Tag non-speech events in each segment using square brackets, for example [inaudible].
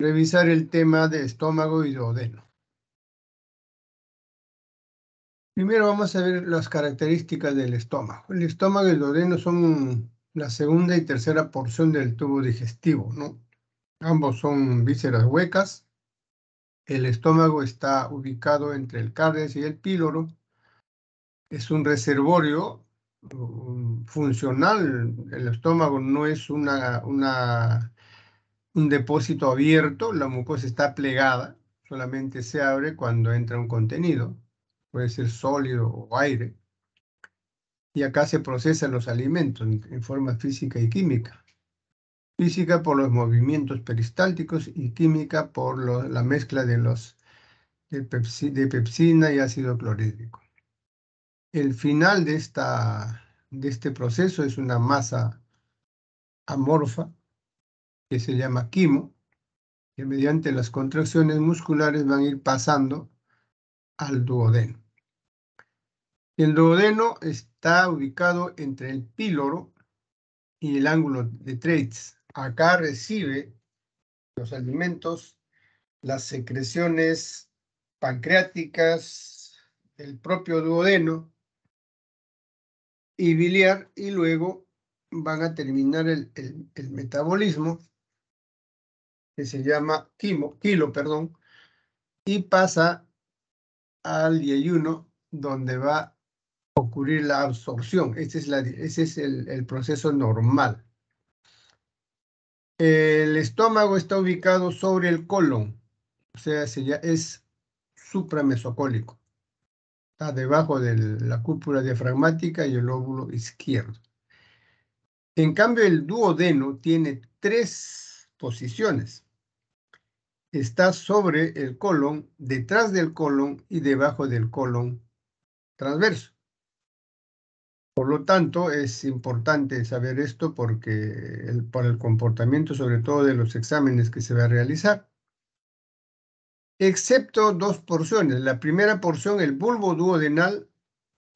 revisar el tema de estómago y duodeno. Primero vamos a ver las características del estómago. El estómago y el duodeno son la segunda y tercera porción del tubo digestivo, ¿no? Ambos son vísceras huecas. El estómago está ubicado entre el cárdenas y el píloro. Es un reservorio mm, funcional. El estómago no es una, una un depósito abierto, la mucosa está plegada, solamente se abre cuando entra un contenido, puede ser sólido o aire. Y acá se procesan los alimentos en forma física y química. Física por los movimientos peristálticos y química por la mezcla de, los, de pepsina y ácido clorhídrico. El final de, esta, de este proceso es una masa amorfa que se llama quimo, que mediante las contracciones musculares van a ir pasando al duodeno. El duodeno está ubicado entre el píloro y el ángulo de Treitz. Acá recibe los alimentos, las secreciones pancreáticas el propio duodeno y biliar y luego van a terminar el metabolismo que se llama Kilo, perdón, y pasa al yeyuno donde va a ocurrir la absorción. Este ese es, es el, proceso normal. El estómago está ubicado sobre el colon, o sea, se ya es supramesocólico. Está debajo de la cúpula diafragmática y el óvulo izquierdo. En cambio, el duodeno tiene tres posiciones está sobre el colon, detrás del colon y debajo del colon transverso. Por lo tanto, es importante saber esto porque el, para el comportamiento, sobre todo de los exámenes que se va a realizar. Excepto dos porciones. La primera porción, el bulbo duodenal,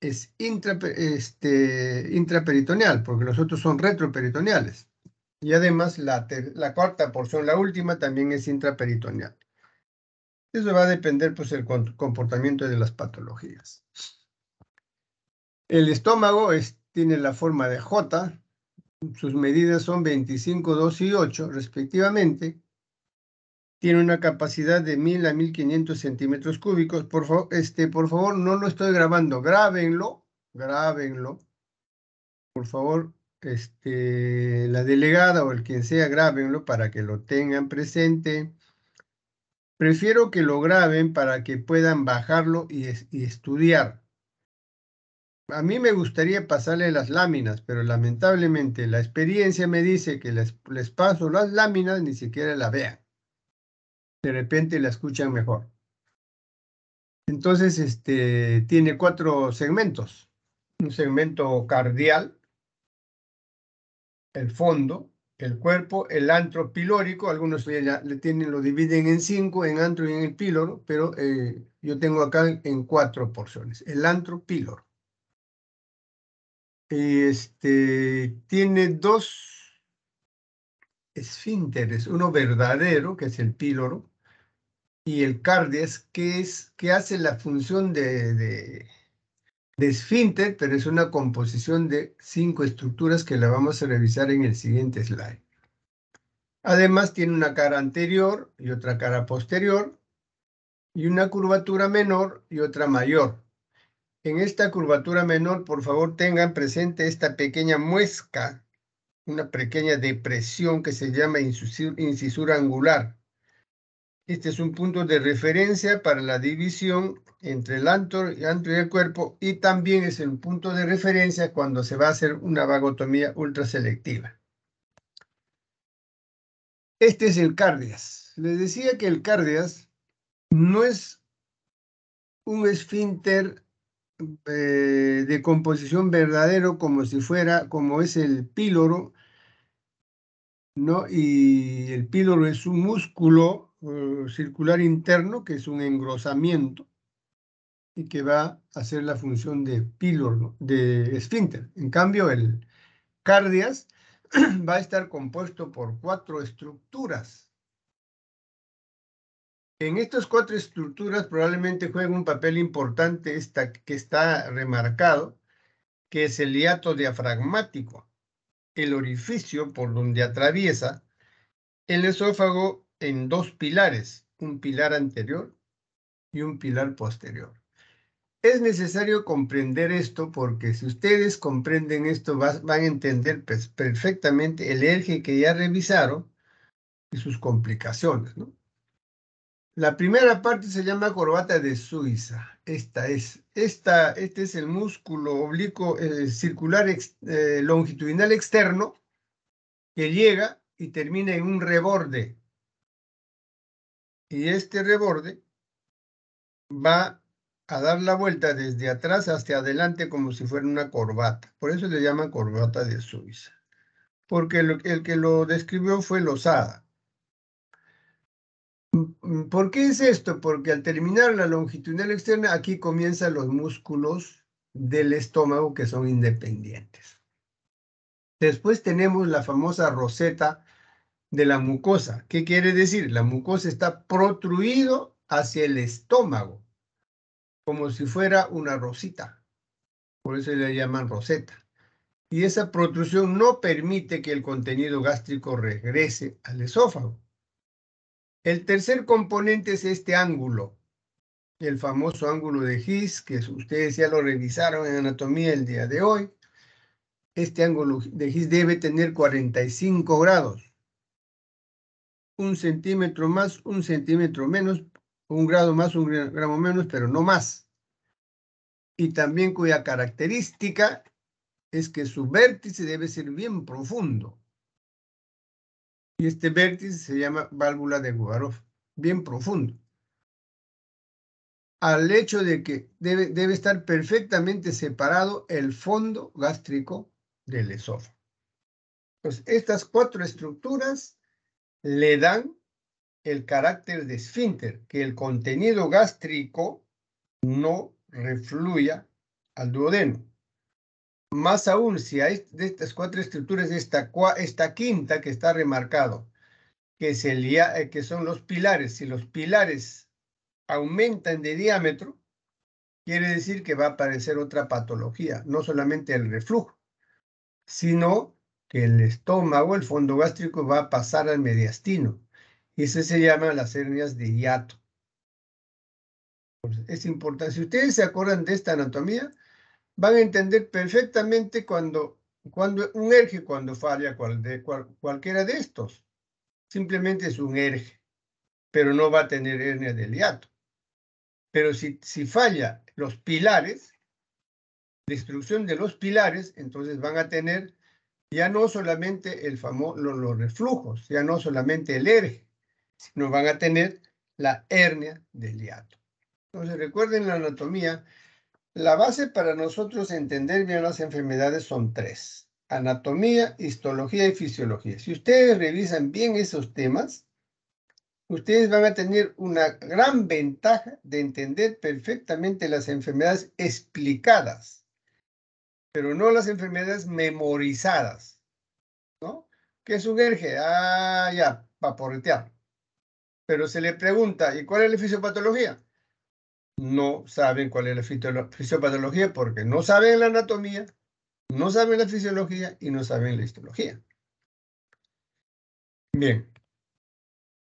es este, intraperitoneal, porque los otros son retroperitoneales. Y además la, la cuarta porción, la última, también es intraperitoneal. Eso va a depender pues el comportamiento de las patologías. El estómago tiene la forma de J, sus medidas son 25, 2 y 8 respectivamente. Tiene una capacidad de 1000 a 1500 centímetros cúbicos. Por, este, por favor, no lo estoy grabando, grábenlo, grábenlo. Por favor, este, la delegada o el quien sea, grábenlo para que lo tengan presente. Prefiero que lo graben para que puedan bajarlo y, estudiar. A mí me gustaría pasarle las láminas, pero lamentablemente la experiencia me dice que les, les paso las láminas, ni siquiera la vean. De repente la escuchan mejor. Entonces, este, tiene cuatro segmentos. Un segmento cardial, el fondo, el cuerpo, el antro pilórico, algunos ya le tienen, lo dividen en cinco, en antro y en el píloro, pero eh, yo tengo acá en cuatro porciones, el antro y Este, tiene dos esfínteres, uno verdadero, que es el píloro, y el cardias, que, es, que hace la función de de pero es una composición de cinco estructuras que la vamos a revisar en el siguiente slide. Además tiene una cara anterior y otra cara posterior, y una curvatura menor y otra mayor. En esta curvatura menor, por favor, tengan presente esta pequeña muesca, una pequeña depresión que se llama incisura angular. Este es un punto de referencia para la división entre el antro y el cuerpo y también es un punto de referencia cuando se va a hacer una vagotomía ultraselectiva. Este es el cardias. Les decía que el cardias no es un esfínter eh, de composición verdadero como si fuera, como es el píloro, ¿no? Y el píloro es un músculo eh, circular interno, que es un engrosamiento y que va a hacer la función de píloro, de esfínter. En cambio, el cardias [clears throat] va a estar compuesto por cuatro estructuras. En estas cuatro estructuras probablemente juega un papel importante esta, que está remarcado, que es el hiato diafragmático, el orificio por donde atraviesa el esófago en dos pilares, un pilar anterior y un pilar posterior. Es necesario comprender esto porque si ustedes comprenden esto van a entender pues, perfectamente el eje que ya revisaron y sus complicaciones. La primera parte se llama corbata de Suiza. Esta es, esta, este es el músculo oblicuo circular eh, longitudinal externo que llega y termina en un reborde y este reborde va a dar la vuelta desde atrás hasta adelante como si fuera una corbata. Por eso le llaman corbata de Suiza. Porque el, que lo describió fue Lozada. Mm, mm, ¿Por qué es esto? Porque al terminar la longitudinal externa, aquí comienzan los músculos del estómago que son independientes. Después tenemos la famosa roseta de la mucosa. ¿Qué quiere decir? La mucosa está protruido hacia el estómago, como si fuera una rosita. Por eso le llaman roseta. Y esa protrusión no permite que el contenido gástrico regrese al esófago. El tercer componente es este ángulo, el famoso ángulo de His, que ustedes ya lo revisaron en anatomía el día de hoy. Este ángulo de His debe tener 45 grados un centímetro más, un centímetro menos, un grado más, un gramo menos, pero no más. Y también cuya característica es que su vértice debe ser bien profundo. Y este vértice se llama válvula de Guvarov, bien profundo. Al hecho de que debe, debe estar perfectamente separado el fondo gástrico del esófago. Pues estas cuatro estructuras le dan el carácter de esfínter, que el contenido gástrico no refluya al duodeno. Más aún, si hay de estas cuatro estructuras, esta, esta quinta que está remarcado, que, es el eh, que son los pilares, si los pilares aumentan de diámetro, quiere decir que va a aparecer otra patología, no solamente el reflujo, sino el estómago, el fondo gástrico, va a pasar al mediastino. Y eso se llama las hernias de hiato. Es importante. Si ustedes se acuerdan de esta anatomía, van a entender perfectamente cuando, cuando un erge, cuando falla cual, de, cualquiera de estos. Simplemente es un erge, pero no va a tener hernia de hiato. Pero si, si falla los pilares, destrucción de los pilares, entonces van a tener ya no solamente el famoso, los, reflujos, ya no solamente el erge, sino van a tener la hernia del hiato. Entonces recuerden la anatomía, la base para nosotros entender bien las enfermedades son tres. Anatomía, histología y fisiología. Si ustedes revisan bien esos temas, ustedes van a tener una gran ventaja de entender perfectamente las enfermedades explicadas, pero no las enfermedades memorizadas. ¿Qué sugerge? Ah, ya, para porretear. Pero se le pregunta, ¿y cuál es la fisiopatología? No saben cuál es la fisiopatología porque no saben la anatomía, no saben la fisiología y no saben la histología. Bien.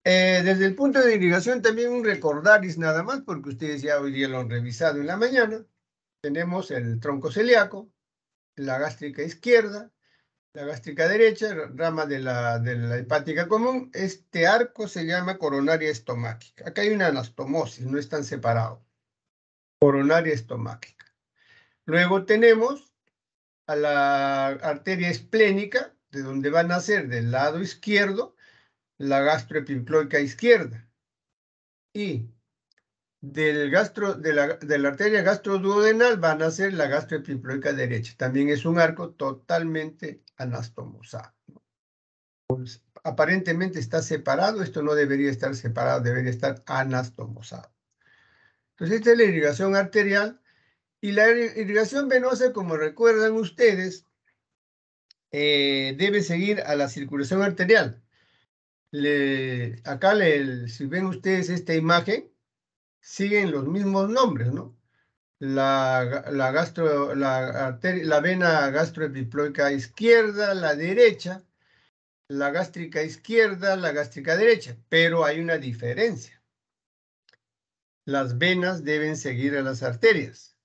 Eh, desde el punto de irrigación también un recordaris nada más, porque ustedes ya hoy día lo han revisado en la mañana. Tenemos el tronco celíaco, la gástrica izquierda, la gástrica derecha, rama de la, de la hepática común, este arco se llama coronaria estomáquica. Acá hay una anastomosis, no están separados. Coronaria estomáquica. Luego tenemos a la arteria esplénica, de donde va a nacer del lado izquierdo, la gastroepimploica izquierda. Y del gastro, de, la, arteria gastroduodenal va a nacer la gastroepimploica derecha. También es un arco totalmente anastomosa. Pues, aparentemente está separado, esto no debería estar separado, debería estar anastomosado. Entonces esta es la irrigación arterial y la irrigación venosa, como recuerdan ustedes, eh, debe seguir a la circulación arterial. acá, si ven ustedes esta imagen, siguen los mismos nombres, ¿no? la, la, gastro, la, vena gastroepiploica izquierda, la derecha, la gástrica izquierda, la gástrica derecha, pero hay una diferencia. Las venas deben seguir a las arterias.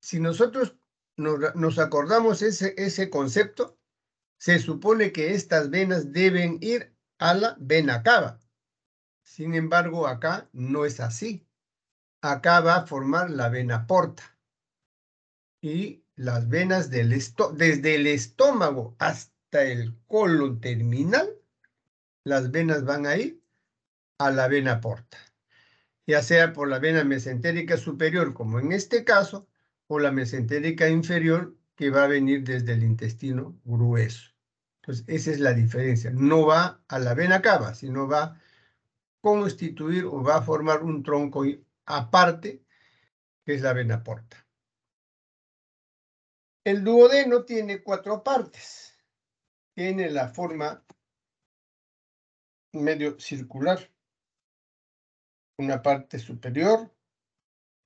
Si nosotros nos, nos acordamos ese, ese concepto, se supone que estas venas deben ir a la vena cava. Sin embargo, acá no es así acaba va a formar la vena porta. Y las venas del desde el estómago hasta el colon terminal, las venas van a ir a la vena porta. Ya sea por la vena mesentérica superior, como en este caso, o la mesentérica inferior, que va a venir desde el intestino grueso. Entonces, esa es la diferencia. No va a la vena cava, sino va a constituir o va a formar un tronco aparte, que es la vena porta. El duodeno tiene cuatro partes. Tiene la forma medio circular. Una parte superior,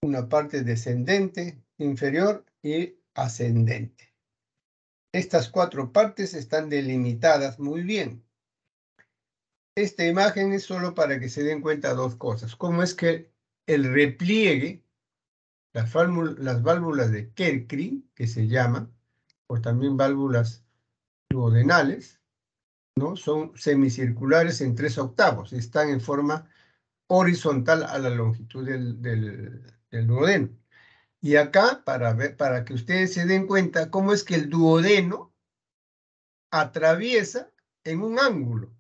una parte descendente, inferior y ascendente. Estas cuatro partes están delimitadas muy bien. Esta imagen es solo para que se den cuenta dos cosas. ¿Cómo es que el repliegue, las, válvulas de Kerkri, que se llaman, o también válvulas duodenales, ¿no? son semicirculares en tres octavos, están en forma horizontal a la longitud del, duodeno. Y acá, para, ver, para que ustedes se den cuenta cómo es que el duodeno atraviesa en un ángulo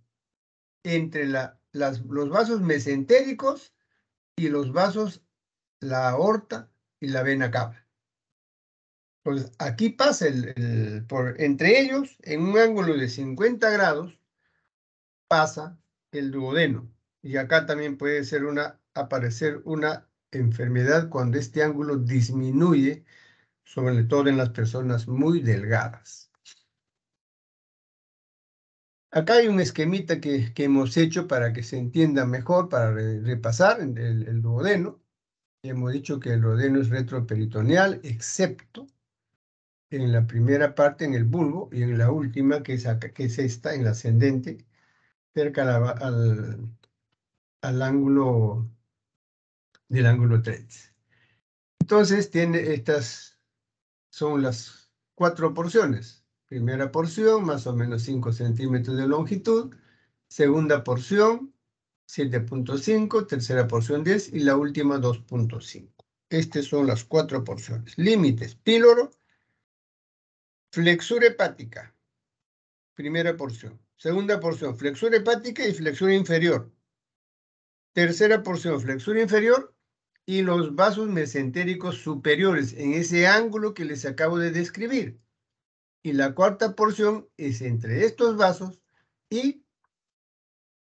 entre los vasos mesentéricos y los vasos, la aorta y la vena cava. Entonces, pues, aquí pasa por, entre ellos, en un ángulo de 50 grados, pasa el duodeno. Y acá también puede ser una, aparecer una enfermedad cuando este ángulo disminuye, sobre todo en las personas muy delgadas. Acá hay un esquemita que, hemos hecho para que se entienda mejor, para repasar el, el, duodeno. Hemos dicho que el duodeno es retroperitoneal, excepto en la primera parte, en el bulbo, y en la última, que es, que es esta, en la ascendente, cerca al, al, ángulo del ángulo 3. Entonces, tiene estas, son las cuatro porciones Primera porción, más o menos 5 centímetros de longitud. Segunda porción, 7.5. Tercera porción, 10. Y la última, 2.5. Estas son las cuatro porciones. Límites, píloro, flexura hepática. Primera porción. Segunda porción, flexura hepática y flexura inferior. Tercera porción, flexura inferior y los vasos mesentéricos superiores en ese ángulo que les acabo de describir y la cuarta porción es entre estos vasos y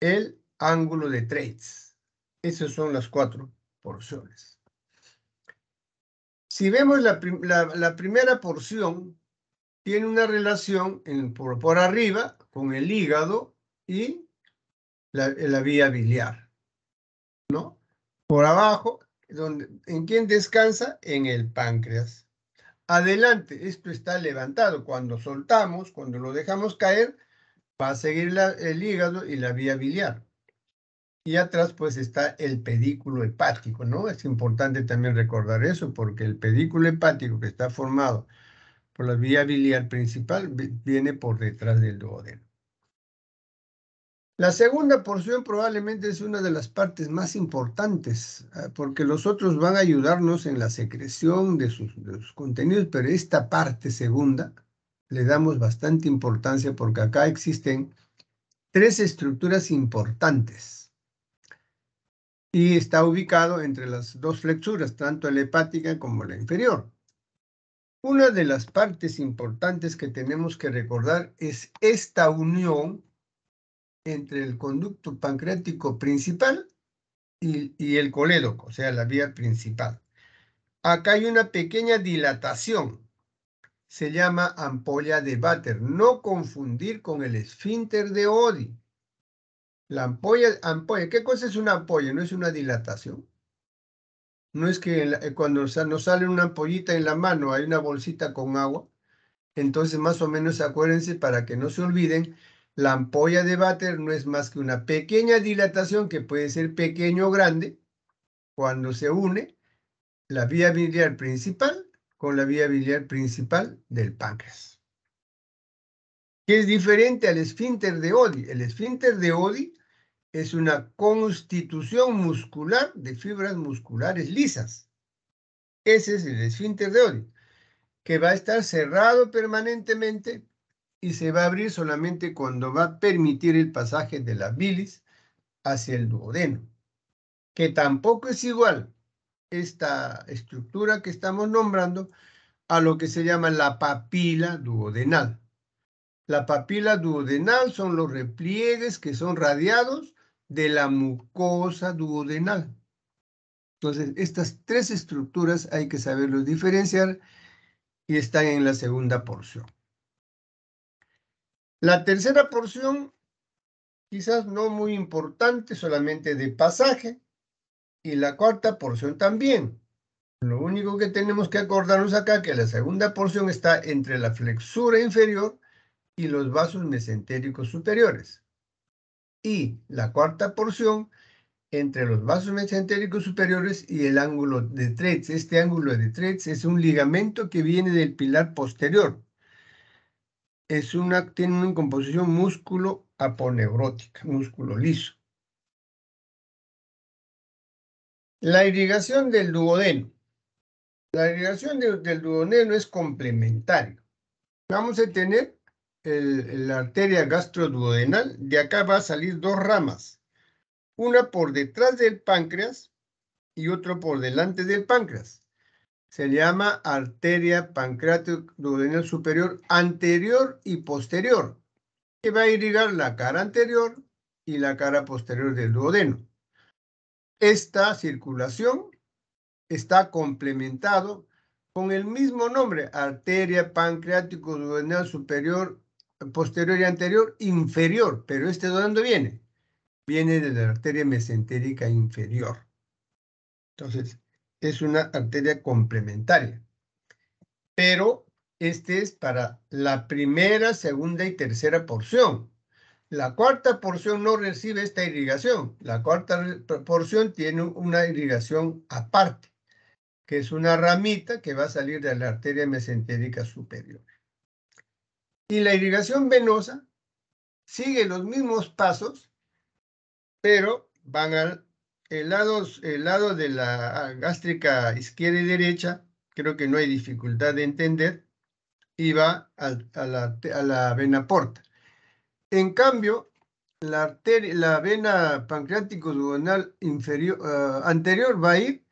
el ángulo de traits. Esas son las cuatro porciones. Si vemos la, primera porción, tiene una relación por, arriba con el hígado y la, vía biliar. ¿No? Por abajo, donde, ¿en quién descansa? En el páncreas adelante. Esto está levantado. Cuando soltamos, cuando lo dejamos caer, va a seguir el hígado y la vía biliar. Y atrás pues está el pedículo hepático, ¿no? Es importante también recordar eso porque el pedículo hepático que está formado por la vía biliar principal viene por detrás del duodeno. La segunda porción probablemente es una de las partes más importantes, ah, porque los otros van a ayudarnos en la secreción de sus, contenidos, pero esta parte segunda le damos bastante importancia porque acá existen tres estructuras importantes. Y está ubicado entre las dos flexuras, tanto la hepática como la inferior. Una de las partes importantes que tenemos que recordar es esta unión entre el conducto pancreático principal y, el colédoco, o sea, la vía principal. Acá hay una pequeña dilatación. Se llama ampolla de váter. No confundir con el esfínter de Odi. La ampolla, ampolla, ¿qué cosa es una ampolla? ¿No es una dilatación? No es que cuando nos sale una ampollita en la mano hay una bolsita con agua. Entonces, más o menos, acuérdense para que no se olviden la ampolla de váter no es más que una pequeña dilatación que puede ser pequeño o grande cuando se une la vía biliar principal con la vía biliar principal del páncreas. ¿Qué es diferente al esfínter de Odi. El esfínter de Odi es una constitución muscular de fibras musculares lisas. Ese es el esfínter de Odi, que va a estar cerrado permanentemente y se va a abrir solamente cuando va a permitir el pasaje de la bilis hacia el duodeno, que tampoco es igual esta estructura que estamos nombrando a lo que se llama la papila duodenal. La papila duodenal son los repliegues que son radiados de la mucosa duodenal. Entonces, estas tres estructuras hay que saberlos diferenciar y están en la segunda porción. La tercera porción, quizás no muy importante, solamente de pasaje. Y la cuarta porción también. Lo único que tenemos que acordarnos acá que la segunda porción está entre la flexura inferior y los vasos mesentéricos superiores. Y la cuarta porción entre los vasos mesentéricos superiores y el ángulo de Treitz. Este ángulo de Treitz es un ligamento que viene del pilar posterior, es una, tiene una composición músculo aponeurótica, músculo liso. La irrigación del duodeno. La irrigación del duodeno es complementaria. Vamos a tener la arteria gastroduodenal. De acá va a salir dos ramas. Una por detrás del páncreas y otra por delante del páncreas se llama arteria duodenal superior anterior y posterior, que va a irrigar la cara anterior y la cara posterior del duodeno. Esta circulación está complementado con el mismo nombre, arteria duodenal superior, posterior y anterior, inferior, pero este de viene? Viene de la arteria mesentérica inferior. Entonces, es una arteria complementaria, pero este es para la primera, segunda y tercera porción. La cuarta porción no recibe esta irrigación. La cuarta porción tiene una irrigación aparte, que es una ramita que va a salir de la arteria mesentérica superior. Y la irrigación venosa sigue los mismos pasos, pero van a el lado, el lado de la ah, gástrica izquierda y derecha, creo que no hay dificultad de entender, y va a, la, vena porta. En cambio, la, la vena pancreático duodenal inferior, ah, anterior va a ir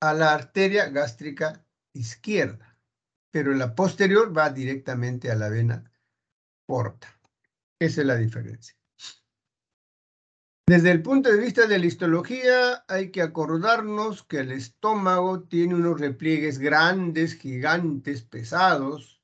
a la arteria gástrica izquierda, pero la posterior va directamente a la vena porta. Esa es la diferencia. Desde el punto de vista de la histología, hay que acordarnos que el estómago tiene unos repliegues grandes, gigantes, pesados,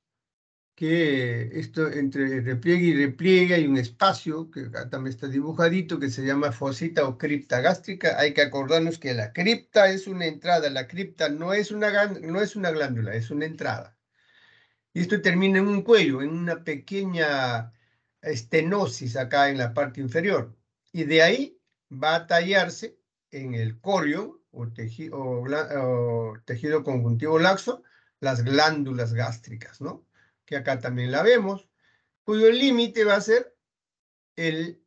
que esto entre repliegue y repliegue hay un espacio, que también está dibujadito, que se llama fosita o cripta gástrica. Hay que acordarnos que la cripta es una entrada, la cripta no es una, no es una glándula, es una entrada. Y esto termina en un cuello, en una pequeña estenosis acá en la parte inferior y de ahí va a tallarse en el corio o, tejido conjuntivo laxo las glándulas gástricas, ¿no? Que acá también la vemos, cuyo límite va a ser el,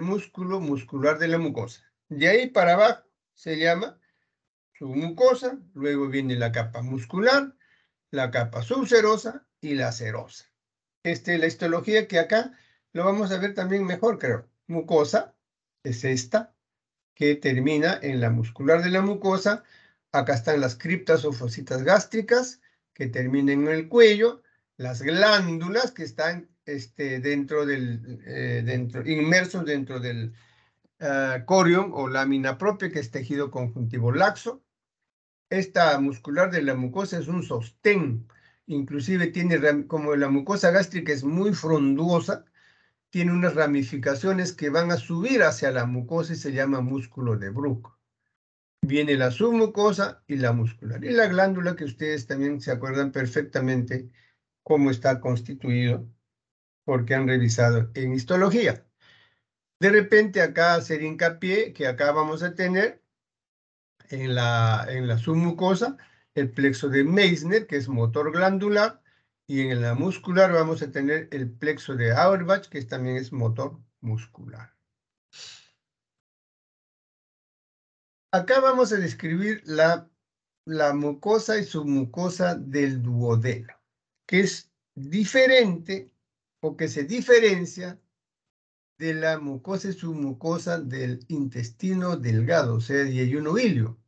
músculo muscular de la mucosa. De ahí para abajo se llama su mucosa luego viene la capa muscular, la capa subserosa y la serosa. Esta es la histología que acá lo vamos a ver también mejor, creo mucosa, es esta, que termina en la muscular de la mucosa. Acá están las criptas o fositas gástricas, que terminan en el cuello. Las glándulas que están este, dentro del, eh, dentro, dentro del ah, corium o lámina propia, que es tejido conjuntivo laxo. Esta muscular de la mucosa es un sostén. Inclusive tiene, como la mucosa gástrica es muy frondosa, tiene unas ramificaciones que van a subir hacia la mucosa y se llama músculo de Bruch. Viene la submucosa y la muscular. Y la glándula que ustedes también se acuerdan perfectamente cómo está constituido porque han revisado en histología. De repente acá hacer hincapié que acá vamos a tener en la, en la submucosa el plexo de Meissner, que es motor glandular, y en la muscular vamos a tener el plexo de Auerbach, que también es motor muscular. Acá vamos a describir la, la mucosa y submucosa del duodeno, que es diferente o que se diferencia de la mucosa y submucosa del intestino delgado, o sea, yeyuno ilio.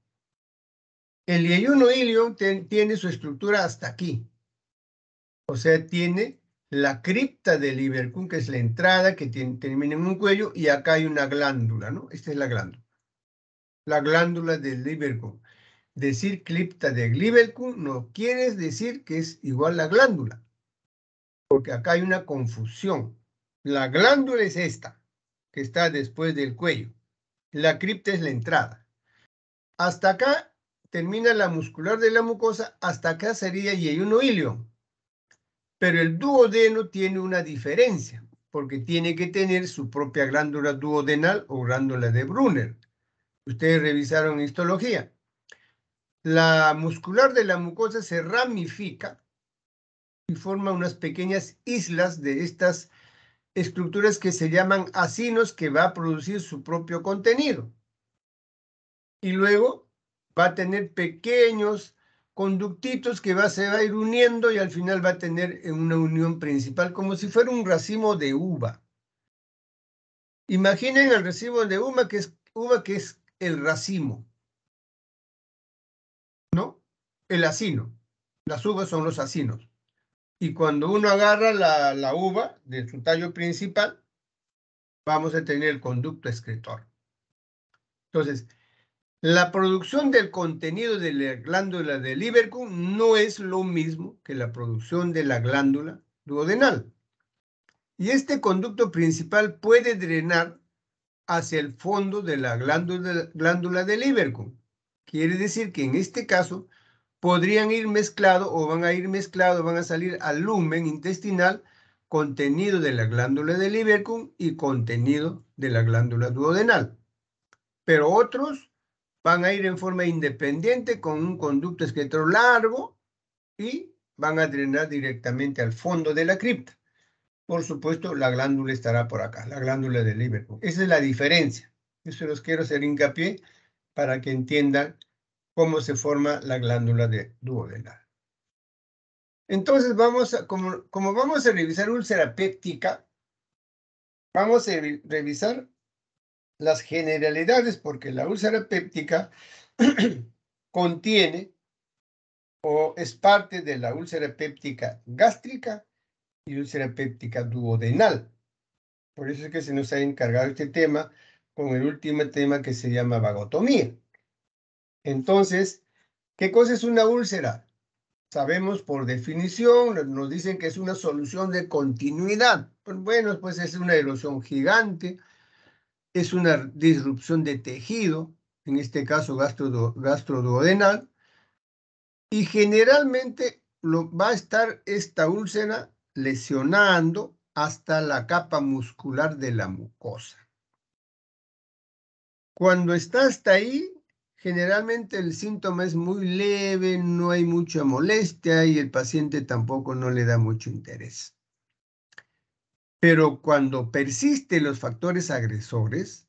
El yeyuno ilio tiene su estructura hasta aquí, o sea, tiene la cripta del Liverpool que es la entrada, que tiene, termina en un cuello, y acá hay una glándula, ¿no? Esta es la glándula. La glándula del Liverpool. Decir cripta de Liverpool no quiere decir que es igual la glándula, porque acá hay una confusión. La glándula es esta, que está después del cuello. La cripta es la entrada. Hasta acá termina la muscular de la mucosa, hasta acá sería un ilio pero el duodeno tiene una diferencia, porque tiene que tener su propia glándula duodenal o glándula de Brunner. Ustedes revisaron histología. La muscular de la mucosa se ramifica y forma unas pequeñas islas de estas estructuras que se llaman acinos que va a producir su propio contenido. Y luego va a tener pequeños conductitos que va, se va a ir uniendo y al final va a tener eh, una unión principal, como si fuera un racimo de uva. Imaginen el racimo de uva que es, uva que es el racimo, ¿no? El asino Las uvas son los asinos Y cuando uno agarra la, la uva del su tallo principal, vamos a tener el conducto escritor Entonces, la producción del contenido de la glándula de Liverpool no es lo mismo que la producción de la glándula duodenal. Y este conducto principal puede drenar hacia el fondo de la glándula, glándula de Quiere decir que en este caso podrían ir mezclado o van a ir mezclado, van a salir al lumen intestinal contenido de la glándula de Liverpool y contenido de la glándula duodenal. Pero otros van a ir en forma independiente con un conducto excretor largo y van a drenar directamente al fondo de la cripta. Por supuesto, la glándula estará por acá, la glándula de Liverpool. Esa es la diferencia. Eso los quiero hacer hincapié para que entiendan cómo se forma la glándula de duodenal. Entonces, vamos como, como vamos a revisar úlcera péptica, vamos a revisar las generalidades porque la úlcera péptica [clears throat] contiene o es parte de la úlcera péptica gástrica y úlcera péptica duodenal. Por eso es que se nos ha encargado este tema con el último tema que se llama vagotomía. Entonces, ¿qué cosa es una úlcera? Sabemos por definición, nos dicen que es una solución de continuidad. Pues bueno, pues es una erosión gigante, es una disrupción de tejido, en este caso gastro, gastroduodenal, y generalmente lo, va a estar esta úlcera lesionando hasta la capa muscular de la mucosa. Cuando está hasta ahí, generalmente el síntoma es muy leve, no hay mucha molestia y el paciente tampoco no le da mucho interés. Pero cuando persisten los factores agresores,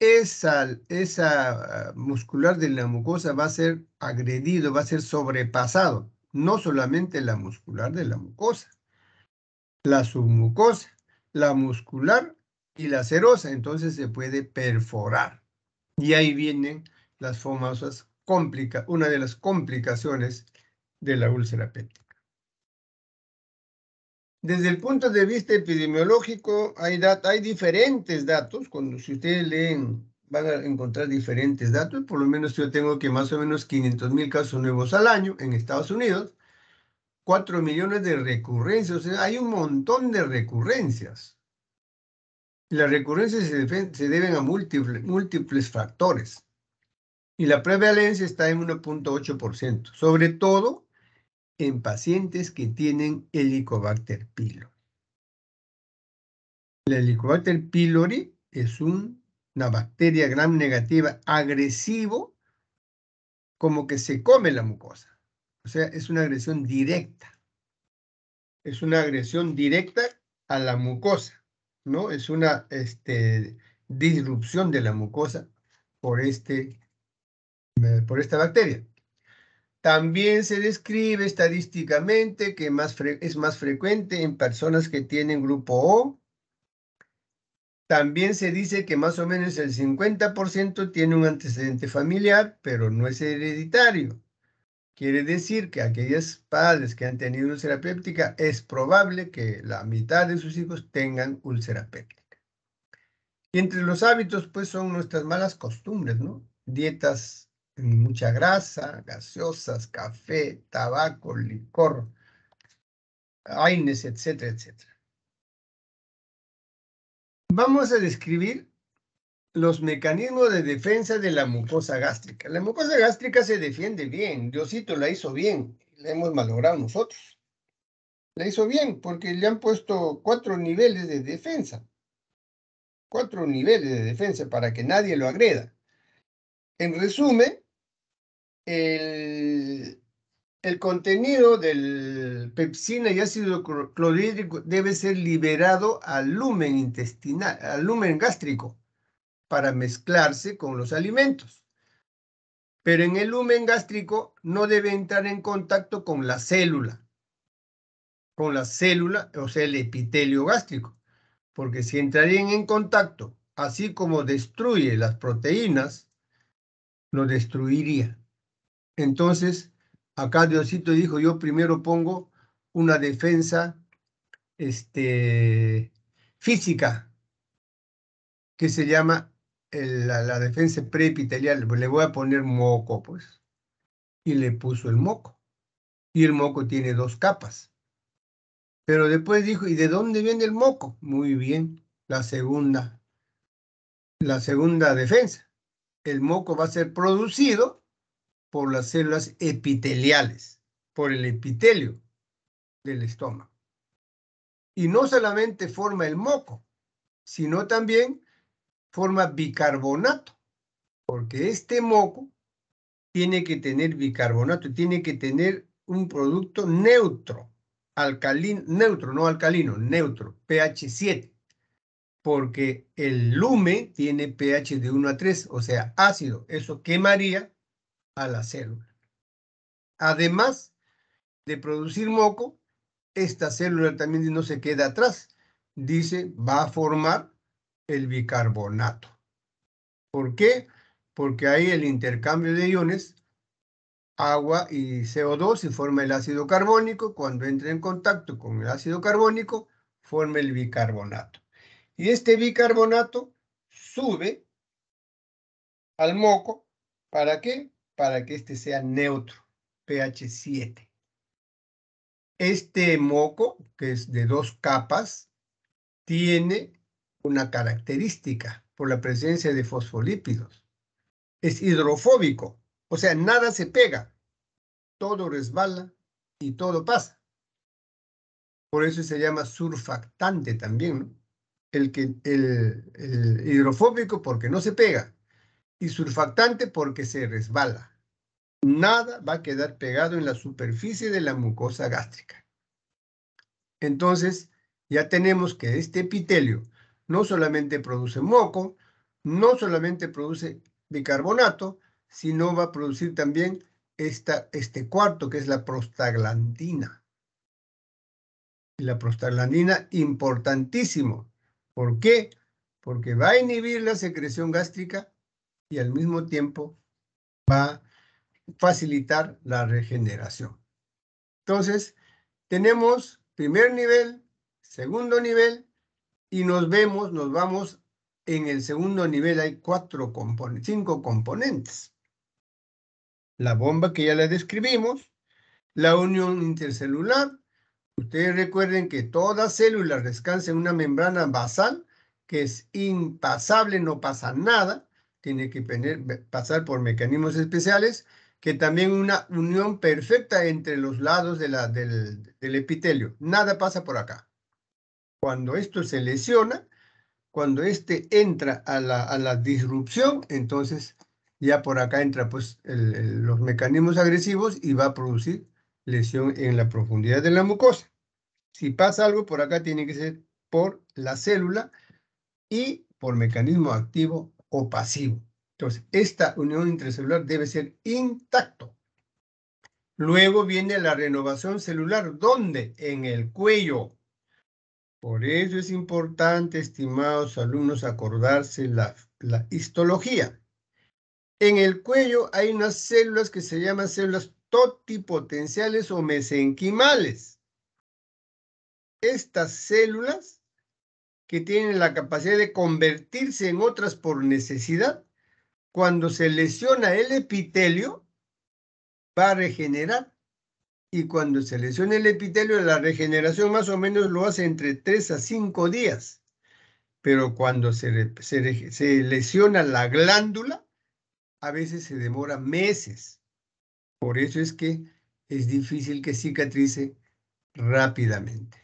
esa, ah, muscular de la mucosa va a ser agredido, va a ser sobrepasado. No solamente la muscular de la mucosa, la submucosa, la muscular y la serosa. Entonces se puede perforar. Y ahí vienen las famosas complica, una de las complicaciones de la úlcera péptica. Desde el punto de vista epidemiológico, hay, hay diferentes datos. Cuando si ustedes leen, van a encontrar diferentes datos. Por lo menos yo tengo que más o menos 500 mil casos nuevos al año en Estados Unidos. 4 millones de recurrencias. hay un montón de recurrencias. Las recurrencias se, se deben a múltiples, múltiples factores. Y la prevalencia está en 1.8%. Sobre todo en pacientes que tienen Helicobacter pylori. El Helicobacter pylori es una bacteria gram negativa agresivo como que se come la mucosa. O sea, es una agresión directa. Es una agresión directa a la mucosa, ¿no? Es una este, disrupción de la mucosa por, este, por esta bacteria. También se describe estadísticamente que es más frecuente en personas que tienen grupo O. También se dice que más o menos el 50% tiene un antecedente familiar, pero no es hereditario. Quiere decir que aquellos padres que han tenido úlcera péptica, es probable que la mitad de sus hijos tengan úlcera péptica. Y entre los hábitos, pues, son nuestras malas costumbres, ¿no? Dietas mucha grasa, gaseosas, café, tabaco, licor, aines, etcétera, etcétera. Vamos a describir los mecanismos de defensa de la mucosa gástrica. La mucosa gástrica se defiende bien, Diosito la hizo bien, la hemos malogrado nosotros. La hizo bien porque le han puesto cuatro niveles de defensa. Cuatro niveles de defensa para que nadie lo agreda. En resumen, el, contenido del pepsina y ácido clorhídrico debe ser liberado al lumen intestinal, al lumen gástrico, para mezclarse con los alimentos. Pero en el lumen gástrico no debe entrar en contacto con la célula, con la célula, o sea, el epitelio gástrico, porque si entrarían en contacto, así como destruye las proteínas, lo destruiría. Entonces, acá Diosito dijo, yo primero pongo una defensa este, física, que se llama la, defensa preepitelial. Le voy a poner moco, pues. Y le puso el moco. Y el moco tiene dos capas. Pero después dijo, ¿y de dónde viene el moco? Muy bien, la segunda, la segunda defensa. El moco va a ser producido por las células epiteliales, por el epitelio del estómago. Y no solamente forma el moco, sino también forma bicarbonato, porque este moco tiene que tener bicarbonato, tiene que tener un producto neutro, alcalino, neutro, no alcalino, neutro, pH 7, porque el lume tiene pH de 1 a 3, o sea, ácido, eso quemaría a la célula. Además de producir moco, esta célula también no se queda atrás. Dice, va a formar el bicarbonato. ¿Por qué? Porque ahí el intercambio de iones, agua y CO2 se forma el ácido carbónico. Cuando entra en contacto con el ácido carbónico, forma el bicarbonato. Y este bicarbonato sube al moco, ¿para qué? para que este sea neutro, pH 7. Este moco, que es de dos capas, tiene una característica por la presencia de fosfolípidos. Es hidrofóbico, o sea, nada se pega. Todo resbala y todo pasa. Por eso se llama surfactante también, El, que, el hidrofóbico porque no se pega, y surfactante porque se resbala. Nada va a quedar pegado en la superficie de la mucosa gástrica. Entonces, ya tenemos que este epitelio no solamente produce moco, no solamente produce bicarbonato, sino va a producir también este cuarto, que es la prostaglandina. La prostaglandina, importantísimo. ¿Por qué? Porque va a inhibir la secreción gástrica y al mismo tiempo va a facilitar la regeneración. Entonces, tenemos primer nivel, segundo nivel, y nos vemos, nos vamos en el segundo nivel, hay cuatro componentes, cinco componentes. La bomba que ya la describimos, la unión intercelular, ustedes recuerden que toda célula descansa en una membrana basal que es impasable, no pasa nada, tiene que pasar por mecanismos especiales, que también una unión perfecta entre los lados de la, del, epitelio. Nada pasa por acá. Cuando esto se lesiona, cuando este entra a la, disrupción, entonces ya por acá entra pues los mecanismos agresivos y va a producir lesión en la profundidad de la mucosa. Si pasa algo por acá tiene que ser por la célula y por mecanismo activo o pasivo. Entonces, esta unión intracelular debe ser intacto. Luego viene la renovación celular. ¿Dónde? En el cuello. Por eso es importante, estimados alumnos, acordarse la, la histología. En el cuello hay unas células que se llaman células totipotenciales o mesenquimales. Estas células que tienen la capacidad de convertirse en otras por necesidad, cuando se lesiona el epitelio, va a regenerar. Y cuando se lesiona el epitelio, la regeneración más o menos lo hace entre 3 a cinco días. Pero cuando se, se lesiona la glándula, a veces se demora meses. Por eso es que es difícil que cicatrice rápidamente.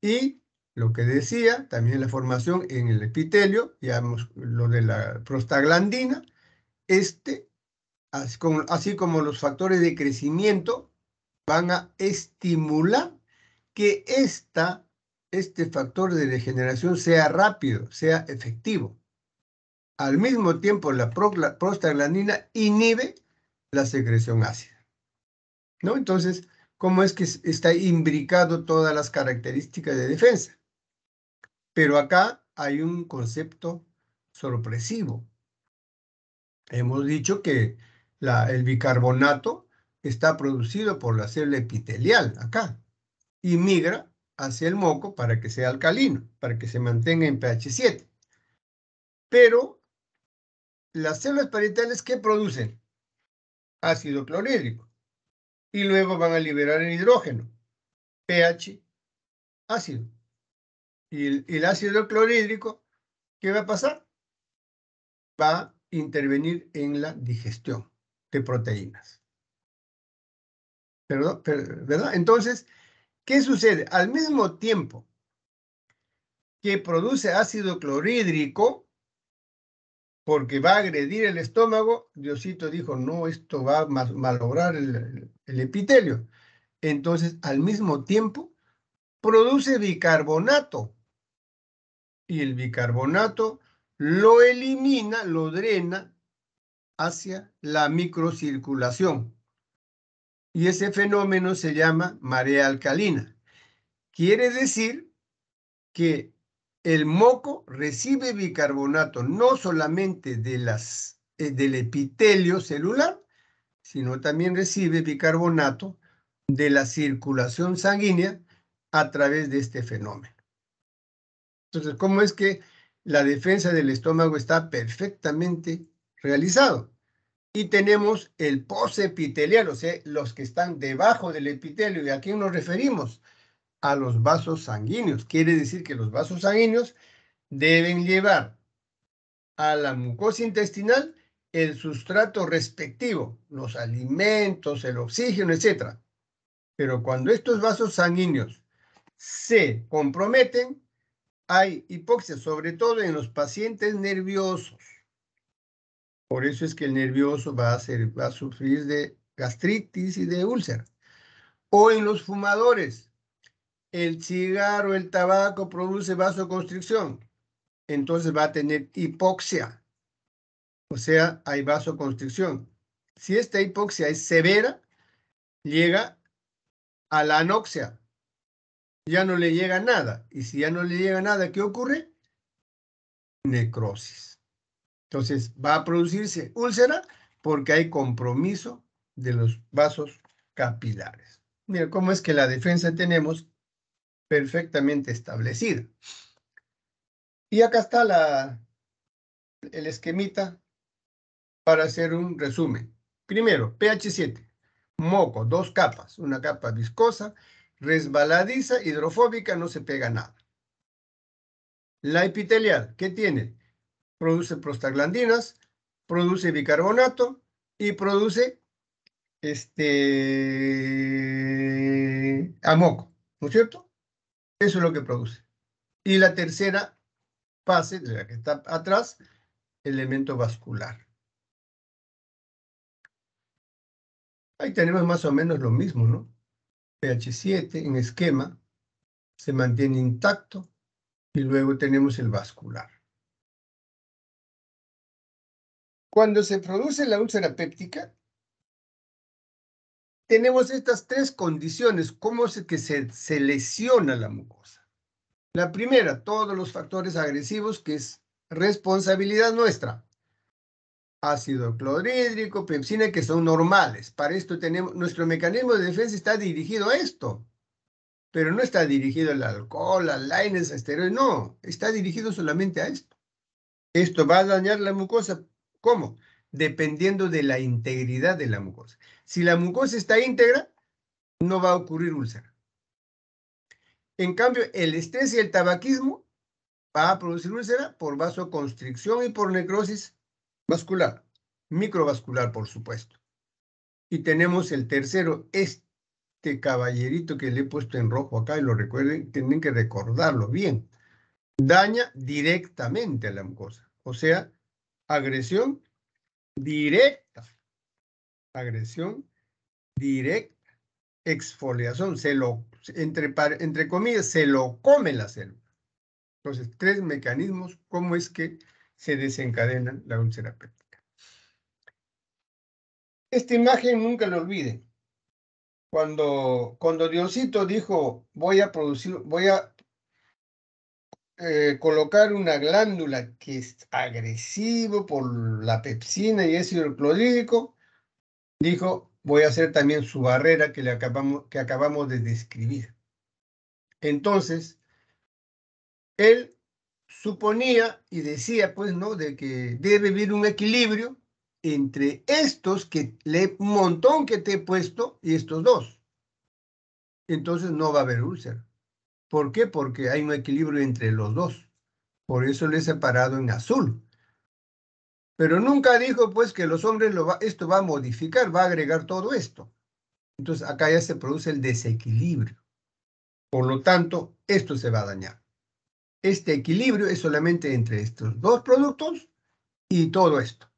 Y lo que decía, también la formación en el epitelio, ya lo de la prostaglandina, este, así como, así como los factores de crecimiento, van a estimular que esta, este factor de degeneración sea rápido, sea efectivo. Al mismo tiempo, la, prostaglandina inhibe la secreción ácida. ¿No? Entonces, ¿cómo es que está imbricado todas las características de defensa? Pero acá hay un concepto sorpresivo. Hemos dicho que el bicarbonato está producido por la célula epitelial, acá, y migra hacia el moco para que sea alcalino, para que se mantenga en pH 7. Pero las células parietales, ¿qué producen? Ácido clorhídrico. Y luego van a liberar el hidrógeno, pH ácido y, el ácido clorhídrico, ¿qué va a pasar? Va a intervenir en la digestión de proteínas. ¿Verdad? Entonces, ¿qué sucede? Al mismo tiempo que produce ácido clorhídrico, porque va a agredir el estómago, Diosito dijo, no, esto va a malograr el epitelio. Entonces, al mismo tiempo, produce bicarbonato y el bicarbonato lo elimina, lo drena hacia la microcirculación. Y ese fenómeno se llama marea alcalina. Quiere decir que el moco recibe bicarbonato no solamente de las, eh, del epitelio celular, sino también recibe bicarbonato de la circulación sanguínea a través de este fenómeno. Entonces, ¿cómo es que la defensa del estómago está perfectamente realizado? Y tenemos el posepitelial, o sea, los que están debajo del epitelio. ¿Y a quién nos referimos? A los vasos sanguíneos. Quiere decir que los vasos sanguíneos deben llevar a la mucosa intestinal el sustrato respectivo, los alimentos, el oxígeno, etc. Pero cuando estos vasos sanguíneos se comprometen, hay hipoxia, sobre todo en los pacientes nerviosos. Por eso es que el nervioso va a, sufrir de gastritis y de úlceras. O en los fumadores. El cigarro, el tabaco produce vasoconstricción. Entonces va a tener hipoxia. O sea, hay vasoconstricción. Si esta hipoxia es severa, llega a la anoxia, ya no le llega nada. Y si ya no le llega nada, ¿qué ocurre? Necrosis. Entonces va a producirse úlcera porque hay compromiso de los vasos capilares. Mira cómo es que la defensa tenemos perfectamente establecida. Y acá está el esquemita para hacer un resumen. Primero, pH 7, moco, dos capas, una capa viscosa resbaladiza, hidrofóbica, no se pega nada. La epitelial, ¿qué tiene? Produce prostaglandinas, produce bicarbonato y produce este amoco, ¿no es cierto? Eso es lo que produce. Y la tercera fase, la que está atrás, elemento vascular. Ahí tenemos más o menos lo mismo, ¿no? PH7 en esquema, se mantiene intacto y luego tenemos el vascular. Cuando se produce la úlcera péptica, tenemos estas tres condiciones, cómo es que se, se lesiona la mucosa. La primera, todos los factores agresivos, que es responsabilidad nuestra ácido clorhídrico, pepsina, que son normales. Para esto tenemos, nuestro mecanismo de defensa está dirigido a esto. Pero no está dirigido al alcohol, al aines, a esteroides, no. Está dirigido solamente a esto. Esto va a dañar la mucosa. ¿Cómo? Dependiendo de la integridad de la mucosa. Si la mucosa está íntegra, no va a ocurrir úlcera. En cambio, el estrés y el tabaquismo va a producir úlcera por vasoconstricción y por necrosis vascular, microvascular, por supuesto. Y tenemos el tercero, este caballerito que le he puesto en rojo acá, y lo recuerden, tienen que recordarlo bien. Daña directamente a la mucosa, o sea, agresión directa. Agresión directa. Exfoliación, se lo, entre, entre comillas, se lo come la célula. Entonces, tres mecanismos, cómo es que se desencadena la úlcera péptica. Esta imagen nunca lo olviden. Cuando, cuando Diosito dijo, voy a producir, voy a eh, colocar una glándula que es agresivo por la pepsina y ácido clorhídrico, dijo, voy a hacer también su barrera que, acabamos, que acabamos de describir. Entonces, él suponía y decía, pues, ¿no? De que debe haber un equilibrio entre estos que le montón que te he puesto y estos dos. Entonces no va a haber úlcera. ¿Por qué? Porque hay un equilibrio entre los dos. Por eso le he separado en azul. Pero nunca dijo, pues, que los hombres lo va, esto va a modificar, va a agregar todo esto. Entonces acá ya se produce el desequilibrio. Por lo tanto, esto se va a dañar este equilibrio es solamente entre estos dos productos y todo esto.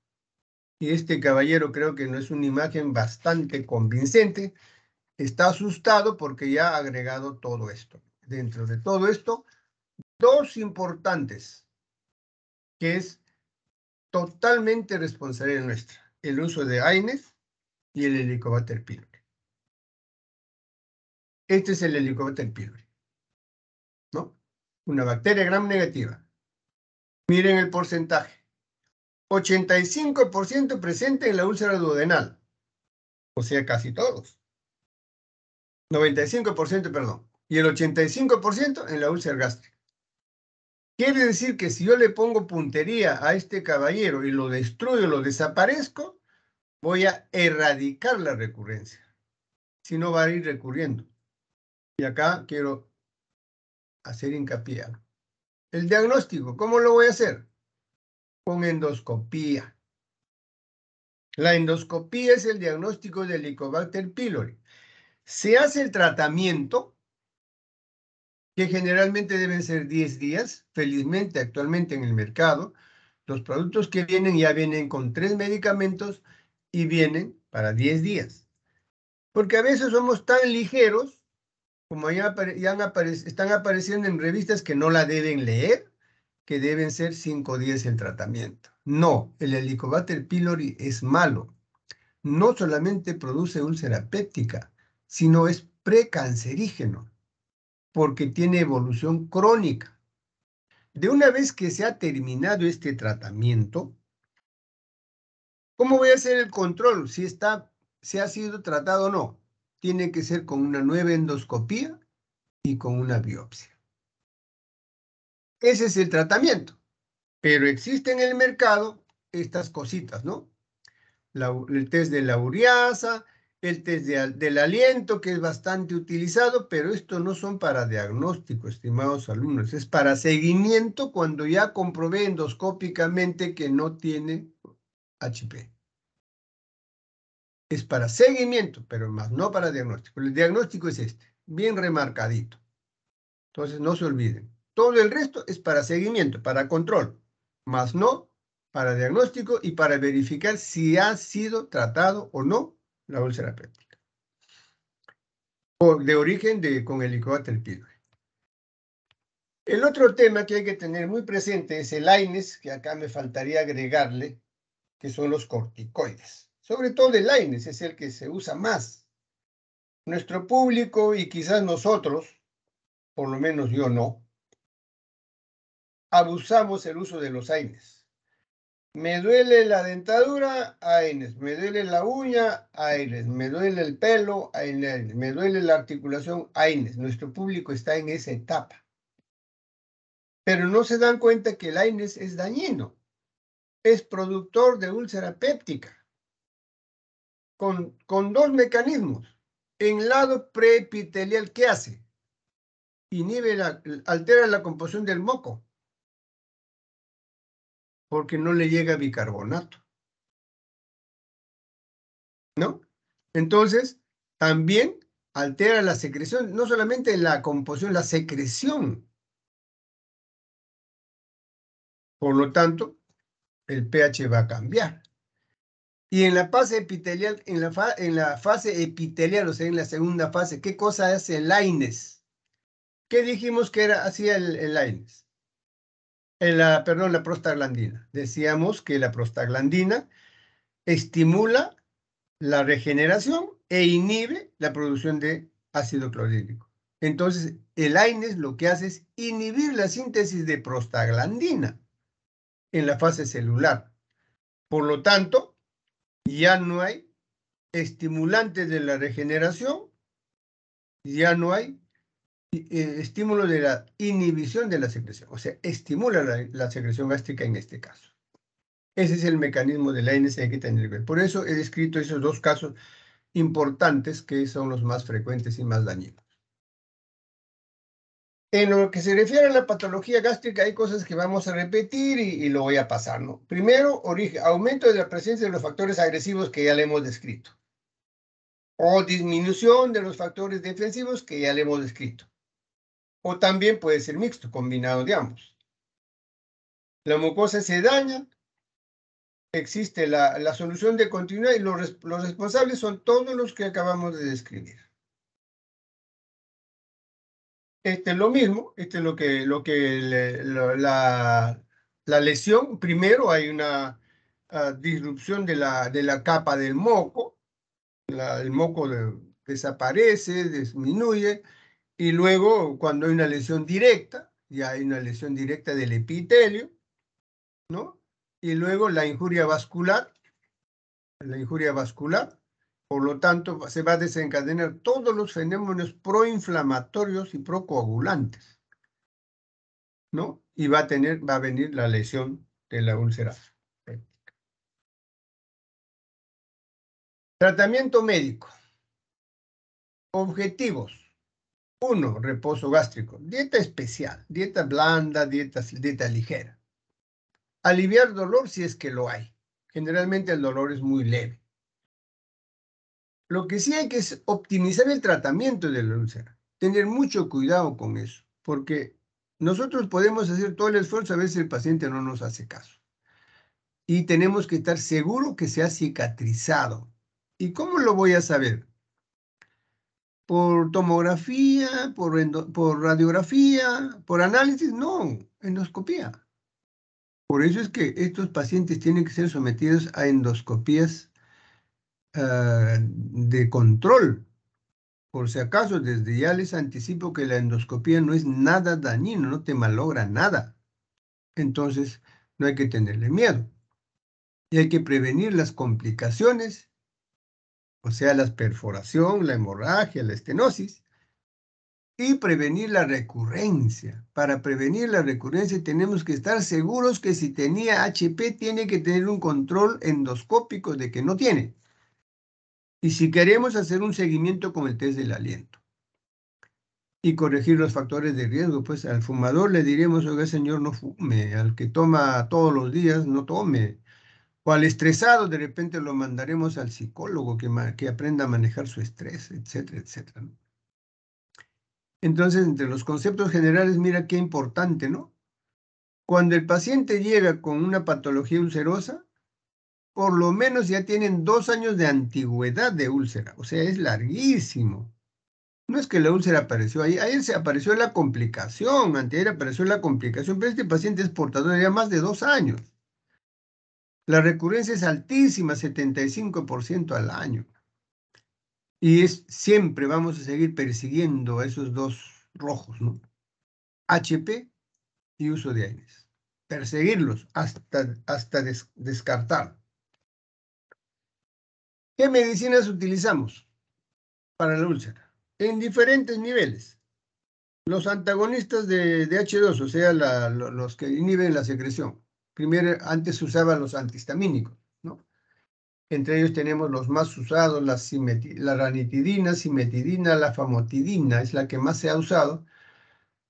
Y este caballero creo que no es una imagen bastante convincente. Está asustado porque ya ha agregado todo esto. Dentro de todo esto, dos importantes, que es totalmente responsabilidad nuestra, el uso de AINES y el Helicobacter pylori. Este es el Helicobacter pylori una bacteria gram negativa. Miren el porcentaje. 85% presente en la úlcera duodenal. O sea, casi todos. 95%, perdón. Y el 85% en la úlcera gástrica. Quiere decir que si yo le pongo puntería a este caballero y lo destruyo, lo desaparezco, voy a erradicar la recurrencia. Si no, va a ir recurriendo. Y acá quiero hacer hincapié. El diagnóstico, ¿cómo lo voy a hacer? Con endoscopía. La endoscopía es el diagnóstico del Helicobacter pylori. Se hace el tratamiento, que generalmente deben ser 10 días, felizmente actualmente en el mercado. Los productos que vienen ya vienen con tres medicamentos y vienen para 10 días. Porque a veces somos tan ligeros como ya, están apareciendo en revistas que no la deben leer, que deben ser 5 días el tratamiento. No, el Helicobacter pylori es malo. No solamente produce úlcera péptica, sino es precancerígeno, porque tiene evolución crónica. De una vez que se ha terminado este tratamiento, ¿cómo voy a hacer el control si está, si ha sido tratado o no? tiene que ser con una nueva endoscopía y con una biopsia. Ese es el tratamiento. Pero existen en el mercado estas cositas, ¿no? el test de la uriasa, el test del aliento, que es bastante utilizado, pero estos no son para diagnóstico, estimados alumnos, es para seguimiento cuando ya comprobé endoscópicamente que no tiene HP es para seguimiento, pero más no para diagnóstico. El diagnóstico es este, bien remarcadito. Entonces no se olviden. Todo el resto es para seguimiento, para control, más no para diagnóstico y para verificar si ha sido tratado o no la úlcera péptica. O de origen de, con helicobacter pylori. El otro tema que hay que tener muy presente es el AINES, que acá me faltaría agregarle, que son los corticoides sobre todo el AINES es el que se usa más. Nuestro público y quizás nosotros, por lo menos yo no, abusamos el uso de los AINES. Me duele la dentadura, AINES. Me duele la uña, AINES. Me duele el pelo, AINES. Me duele la articulación, AINES. Nuestro público está en esa etapa. Pero no se dan cuenta que el AINES es dañino. Es productor de úlcera péptica con, con dos mecanismos. En lado preepitelial, ¿qué hace? Inhibe, la, altera la composición del moco. Porque no le llega bicarbonato. ¿No? Entonces, también altera la secreción, no solamente la composición, la secreción. Por lo tanto, el pH va a cambiar. Y en la fase epitelial, en la, en la fase epitelial, o sea, en la segunda fase, ¿qué cosa hace el AINES? ¿Qué dijimos que era, hacía el, AINES? En eh, la, perdón, la prostaglandina. Decíamos que la prostaglandina estimula la regeneración e inhibe la producción de ácido clorhídrico. Entonces, el AINES lo que hace es inhibir la síntesis de prostaglandina en la fase celular. Por lo tanto, ya no hay estimulantes de la regeneración, ya no hay eh, estímulo de la inhibición de la secreción, o sea, estimula la, secreción gástrica en este caso. Ese es el mecanismo de la NSA que tiene que ver. Por eso he descrito esos dos casos importantes que son los más frecuentes y más dañinos. En lo que se refiere a la patología gástrica, hay cosas que vamos a repetir y, lo voy a pasar, ¿no? Primero, origen, aumento de la presencia de los factores agresivos que ya le hemos descrito. O disminución de los factores defensivos que ya le hemos descrito. O también puede ser mixto, combinado de ambos. La mucosa se daña, existe la, solución de continuidad y los responsables son todos los que acabamos de describir este, es lo mismo, este, lo que, lo que la, lesión, primero hay una ah, disrupción de la, de la capa del moco, el moco desaparece, disminuye, y luego cuando hay una lesión directa, ya hay una lesión directa del epitelio, ¿no? Y luego la injuria vascular, la injuria vascular, por lo tanto, se va a desencadenar todos los fenómenos proinflamatorios y procoagulantes. ¿No? Y va a tener, va a venir la lesión de la úlcera Tratamiento médico. Objetivos. Uno, reposo gástrico. Dieta especial, dieta blanda, dieta ligera. Aliviar dolor si es que lo hay. Generalmente el dolor es muy leve. Lo que sí hay que es optimizar el tratamiento de la úlcera. Tener mucho cuidado con eso, porque nosotros podemos hacer todo el esfuerzo, a veces el paciente no nos hace caso. Y tenemos que estar seguros que se ha cicatrizado. ¿Y cómo lo voy a saber? ¿Por tomografía, por, por radiografía, por análisis? No, endoscopía. Por eso es que estos pacientes tienen que ser sometidos a endoscopías Ah, de control. Por si acaso, desde ya les anticipo que la endoscopía no es nada dañino, no te malogra nada. Entonces, no hay que tenerle miedo. Y hay que prevenir las complicaciones, o sea, la perforación, la hemorragia, la estenosis, y prevenir la recurrencia. Para prevenir la recurrencia tenemos que estar seguros que si tenía HP tiene que tener un control endoscópico de que no tiene y si queremos hacer un seguimiento con el test del aliento y corregir los factores de riesgo, pues al fumador le diremos, oiga señor, no fume, al que toma todos los días, no tome, o al estresado de repente lo mandaremos al psicólogo que, que aprenda a manejar su estrés, etcétera, etcétera. Entonces, entre los conceptos generales, mira qué importante, ¿no? Cuando el paciente llega con una patología ulcerosa, por lo menos ya tienen dos años de antigüedad de úlcera, o sea, es larguísimo. No es que la úlcera apareció ahí, ayer se apareció la complicación, anteayer apareció la complicación, pero este paciente es portador ya más de dos años. La recurrencia es altísima, 75% al año. Y es, siempre vamos a seguir persiguiendo esos dos rojos, ¿no? HP y uso de AINES. Perseguirlos hasta, hasta descartar. ¿Qué medicinas utilizamos para la úlcera? En diferentes niveles. Los antagonistas de, H2, o sea, los que inhiben la secreción. Primero, antes se usaban los antihistamínicos, ¿no? Entre ellos tenemos los más usados, la, la ranitidina, simetidina, la famotidina, es la que más se ha usado.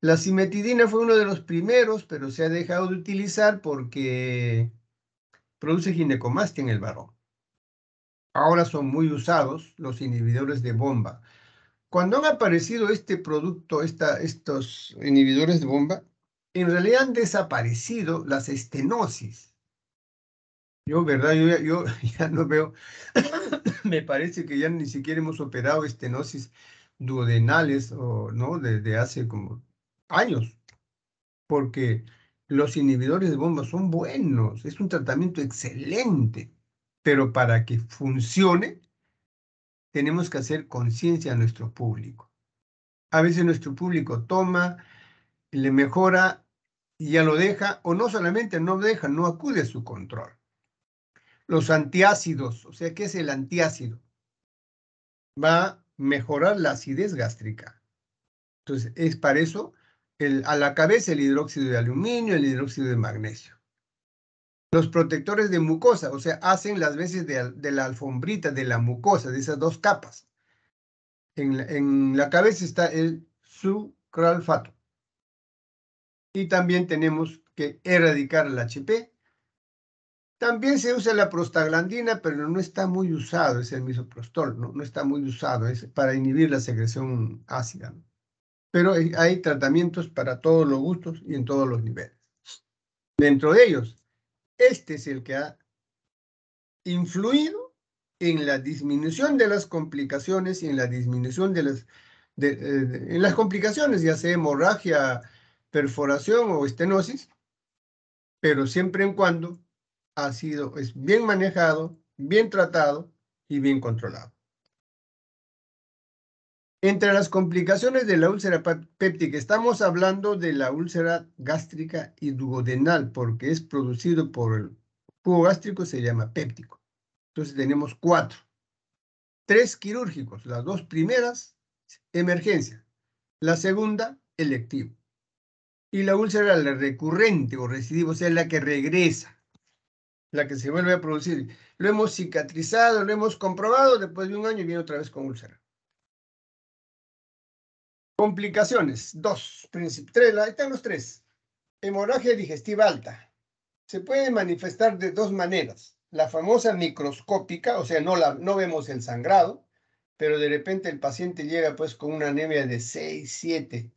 La simetidina fue uno de los primeros, pero se ha dejado de utilizar porque produce ginecomastia en el varón. Ahora son muy usados los inhibidores de bomba. Cuando han aparecido este producto, estos inhibidores de bomba, en realidad han desaparecido las estenosis. Yo, ¿verdad? Yo, ya [laughs] no veo, [coughs] me parece que ya ni siquiera hemos operado estenosis duodenales, o, ¿no? Desde hace como años, porque los inhibidores de bomba son buenos, es un tratamiento excelente pero para que funcione, tenemos que hacer conciencia a nuestro público. A veces nuestro público toma, le mejora y ya lo deja, o no solamente no lo deja, no acude a su control. Los antiácidos, o sea, ¿qué es el antiácido? Va a mejorar la acidez gástrica. Entonces, es para eso a la cabeza el hidróxido de aluminio, el hidróxido de magnesio los protectores de mucosa, o sea, hacen las veces de, la alfombrita, de la mucosa, de esas dos capas. En la, cabeza está el sucralfato. Y también tenemos que erradicar el HP. También se usa la prostaglandina, pero no está muy usado, es el misoprostol, no, está muy usado, es para inhibir la secreción ácida. Pero hay tratamientos para todos los gustos y en todos los niveles. Dentro de ellos, este es el que ha influido en la disminución de las complicaciones y en la disminución de las, eh, en las complicaciones, ya sea hemorragia, perforación o estenosis, pero siempre en cuando ha sido, es bien manejado, bien tratado y bien controlado. Entre las complicaciones de la úlcera péptica, estamos hablando de la úlcera gástrica y duodenal, porque es producido por el jugo gástrico, se llama péptico. Entonces tenemos cuatro. Tres quirúrgicos, las dos primeras, emergencia. La segunda, electivo. Y la úlcera recurrente o recidiva, o sea, la que regresa, la que se vuelve a producir. Lo hemos cicatrizado, lo hemos comprobado, después de un año viene otra vez con úlcera. Complicaciones, dos, tres, ahí están los tres. Hemorragia digestiva alta. Se puede manifestar de dos maneras. La famosa microscópica, o sea, no, la, no vemos el sangrado, pero de repente el paciente llega pues con una anemia de 6, 7.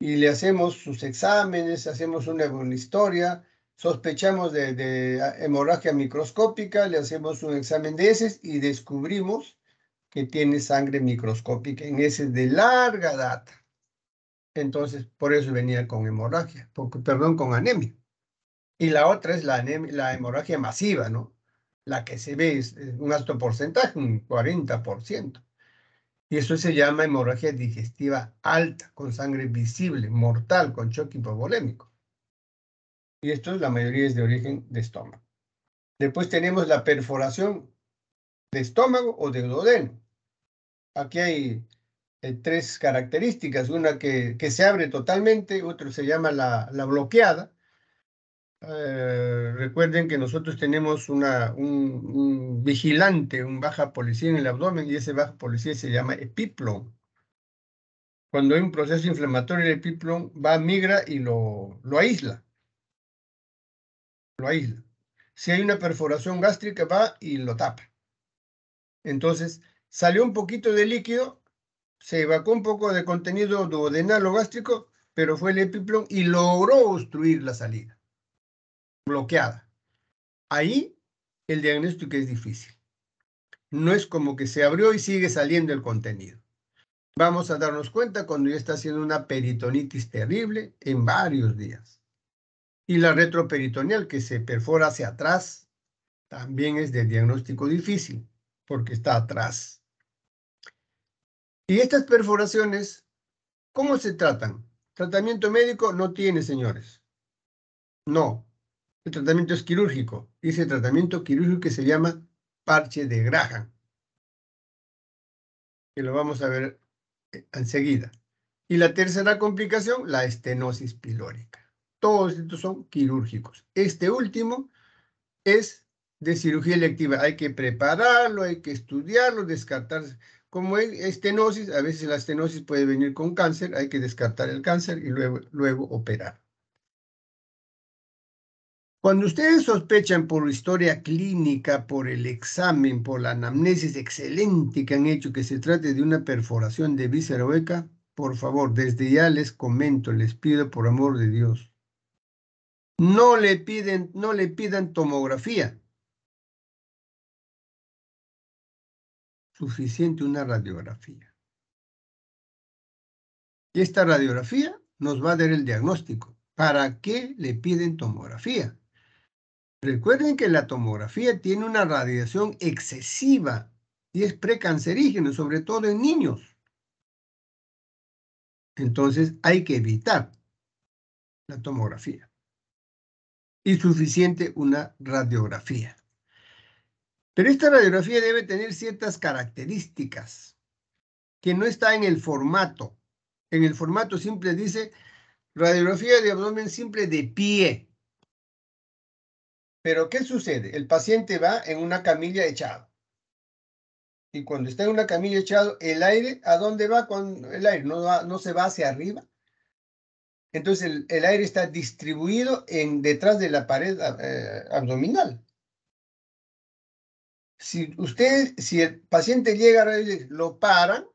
Y le hacemos sus exámenes, hacemos una buena historia, sospechamos de, de ah, hemorragia microscópica, le hacemos un examen de heces y descubrimos que tiene sangre microscópica en ese de larga data. Entonces, por eso venía con hemorragia, porque, perdón, con anemia. Y la otra es la, la hemorragia masiva, ¿no? La que se ve es, un alto porcentaje, un 40%. Y eso se llama hemorragia digestiva alta, con sangre visible, mortal, con choque hipovolémico. Y esto la mayoría es de origen de estómago. Después tenemos la perforación de estómago o de duodeno. Aquí hay eh, tres características, una que, se abre totalmente, Otra se llama la, bloqueada. Eh, recuerden que nosotros tenemos una, un, vigilante, un baja policía en el abdomen y ese baja policía se llama epiplom. Cuando hay un proceso inflamatorio, el epiplom va, migra y lo, lo aísla. Lo aísla. Si hay una perforación gástrica, va y lo tapa. Entonces, salió un poquito de líquido, se evacuó un poco de contenido duodenal o gástrico, pero fue el epiplom y logró obstruir la salida, bloqueada. Ahí el diagnóstico es difícil. No es como que se abrió y sigue saliendo el contenido. Vamos a darnos cuenta cuando ya está haciendo una peritonitis terrible en varios días. Y la retroperitoneal que se perfora hacia atrás también es de diagnóstico difícil porque está atrás. Y estas perforaciones, ¿cómo se tratan? Tratamiento médico no tiene, señores. No. El tratamiento es quirúrgico. Y ese tratamiento quirúrgico que se llama parche de graja. Que lo vamos a ver eh, enseguida. Y la tercera complicación, la estenosis pilórica. Todos estos son quirúrgicos. Este último es de cirugía electiva. Hay que prepararlo, hay que estudiarlo, descartar. Como es estenosis, a veces la estenosis puede venir con cáncer, hay que descartar el cáncer y luego, luego operar. Cuando ustedes sospechan por historia clínica, por el examen, por la anamnesis excelente que han hecho que se trate de una perforación de víscera hueca, por favor, desde ya les comento, les pido por amor de Dios. No le, piden, no le pidan tomografía, suficiente una radiografía. Y esta radiografía nos va a dar el diagnóstico. ¿Para qué le piden tomografía? Recuerden que la tomografía tiene una radiación excesiva y es precancerígeno, sobre todo en niños. Entonces hay que evitar la tomografía. Y suficiente una radiografía. Pero esta radiografía debe tener ciertas características que no está en el formato. En el formato simple dice radiografía de abdomen simple de pie. Pero ¿qué sucede? El paciente va en una camilla echado. Y cuando está en una camilla echado, el aire, ¿a dónde va con el aire? No, no se va hacia arriba. Entonces el, aire está distribuido en, detrás de la pared eh, abdominal. Si usted, si el paciente llega a lo paran,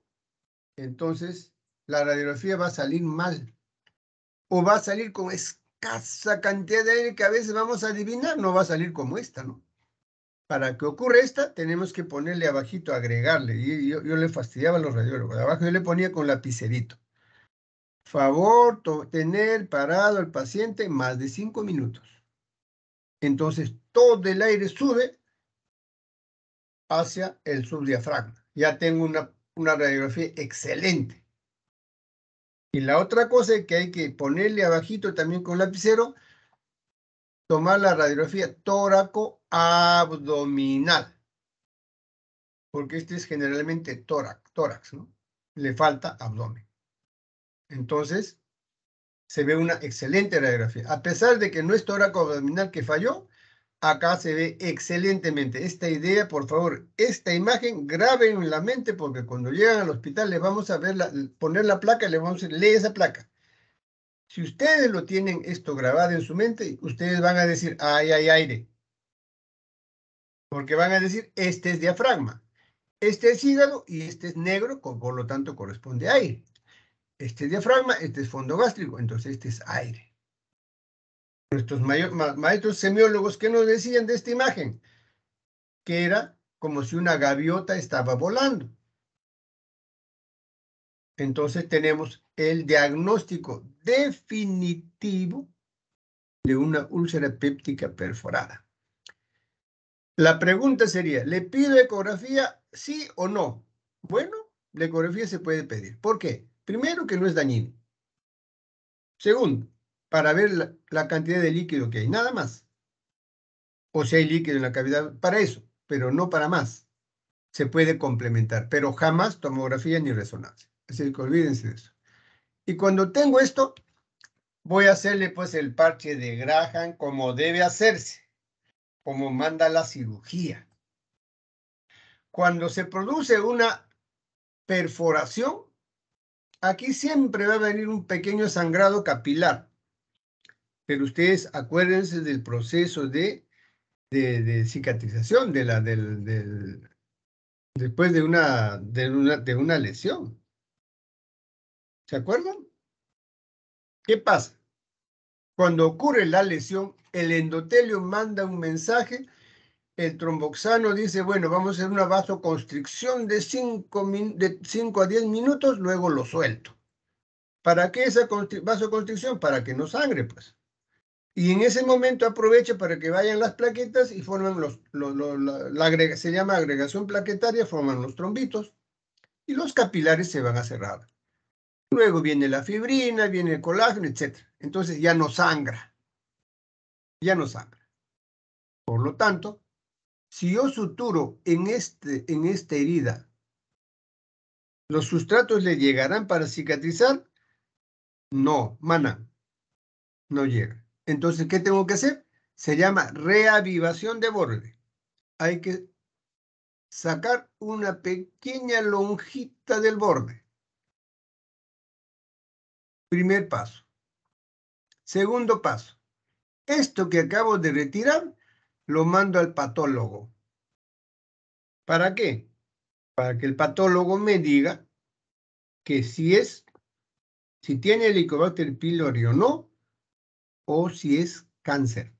entonces la radiografía va a salir mal. O va a salir con escasa cantidad de aire que a veces vamos a adivinar, no va a salir como esta, ¿no? Para que ocurra esta, tenemos que ponerle abajito, agregarle. Y yo, le fastidiaba a los radiólogos. Abajo yo le ponía con lapicerito. Favor tener parado al paciente más de cinco minutos. Entonces todo el aire sube hacia el subdiafragma. Ya tengo una, una radiografía excelente. Y la otra cosa es que hay que ponerle abajito también con lapicero, tomar la radiografía tóraco abdominal. Porque este es generalmente tórax, tórax, ¿no? Le falta abdomen. Entonces, se ve una excelente radiografía. A pesar de que no es tóraco abdominal que falló, Acá se ve excelentemente esta idea, por favor, esta imagen, graben en la mente porque cuando llegan al hospital le vamos a ver poner la placa y les vamos a leer esa placa. Si ustedes lo tienen esto grabado en su mente, ustedes van a decir, ay, hay aire. Porque van a decir, este es diafragma, este es hígado y este es negro, por lo tanto corresponde a aire. Este es diafragma, este es fondo gástrico, entonces este es aire nuestros maestros semiólogos que nos decían de esta imagen, que era como si una gaviota estaba volando. Entonces tenemos el diagnóstico definitivo de una úlcera péptica perforada. La pregunta sería, ¿le pido ecografía sí o no? Bueno, la ecografía se puede pedir. ¿Por qué? Primero, que no es dañino. Segundo, para ver la, cantidad de líquido que hay, nada más. O si hay líquido en la cavidad, para eso, pero no para más. Se puede complementar, pero jamás tomografía ni resonancia. Así que olvídense de eso. Y cuando tengo esto, voy a hacerle pues el parche de Graham como debe hacerse, como manda la cirugía. Cuando se produce una perforación, aquí siempre va a venir un pequeño sangrado capilar pero ustedes acuérdense del proceso de, de, de cicatrización la, del, después de una, de, una, lesión. ¿Se acuerdan? ¿Qué pasa? Cuando ocurre la lesión, el endotelio manda un mensaje, el tromboxano dice, bueno, vamos a hacer una vasoconstricción de 5 a 10 minutos, luego lo suelto. ¿Para qué esa vasoconstricción? Para que no sangre, pues. Y en ese momento aprovecha para que vayan las plaquetas y forman los, la, se llama agregación plaquetaria, forman los trombitos y los capilares se van a cerrar. Luego viene la fibrina, viene el colágeno, etc. Entonces ya no sangra. Ya no sangra. Por lo tanto, si yo suturo en, este, en esta herida, ¿los sustratos le llegarán para cicatrizar? No, mana, no llega. Entonces, ¿qué tengo que hacer? Se llama reavivación de borde. Hay que sacar una pequeña lonjita del borde. Primer paso. Segundo paso. Esto que acabo de retirar lo mando al patólogo. ¿Para qué? Para que el patólogo me diga que si es, si tiene Helicobacter pylori o no, o si es cáncer.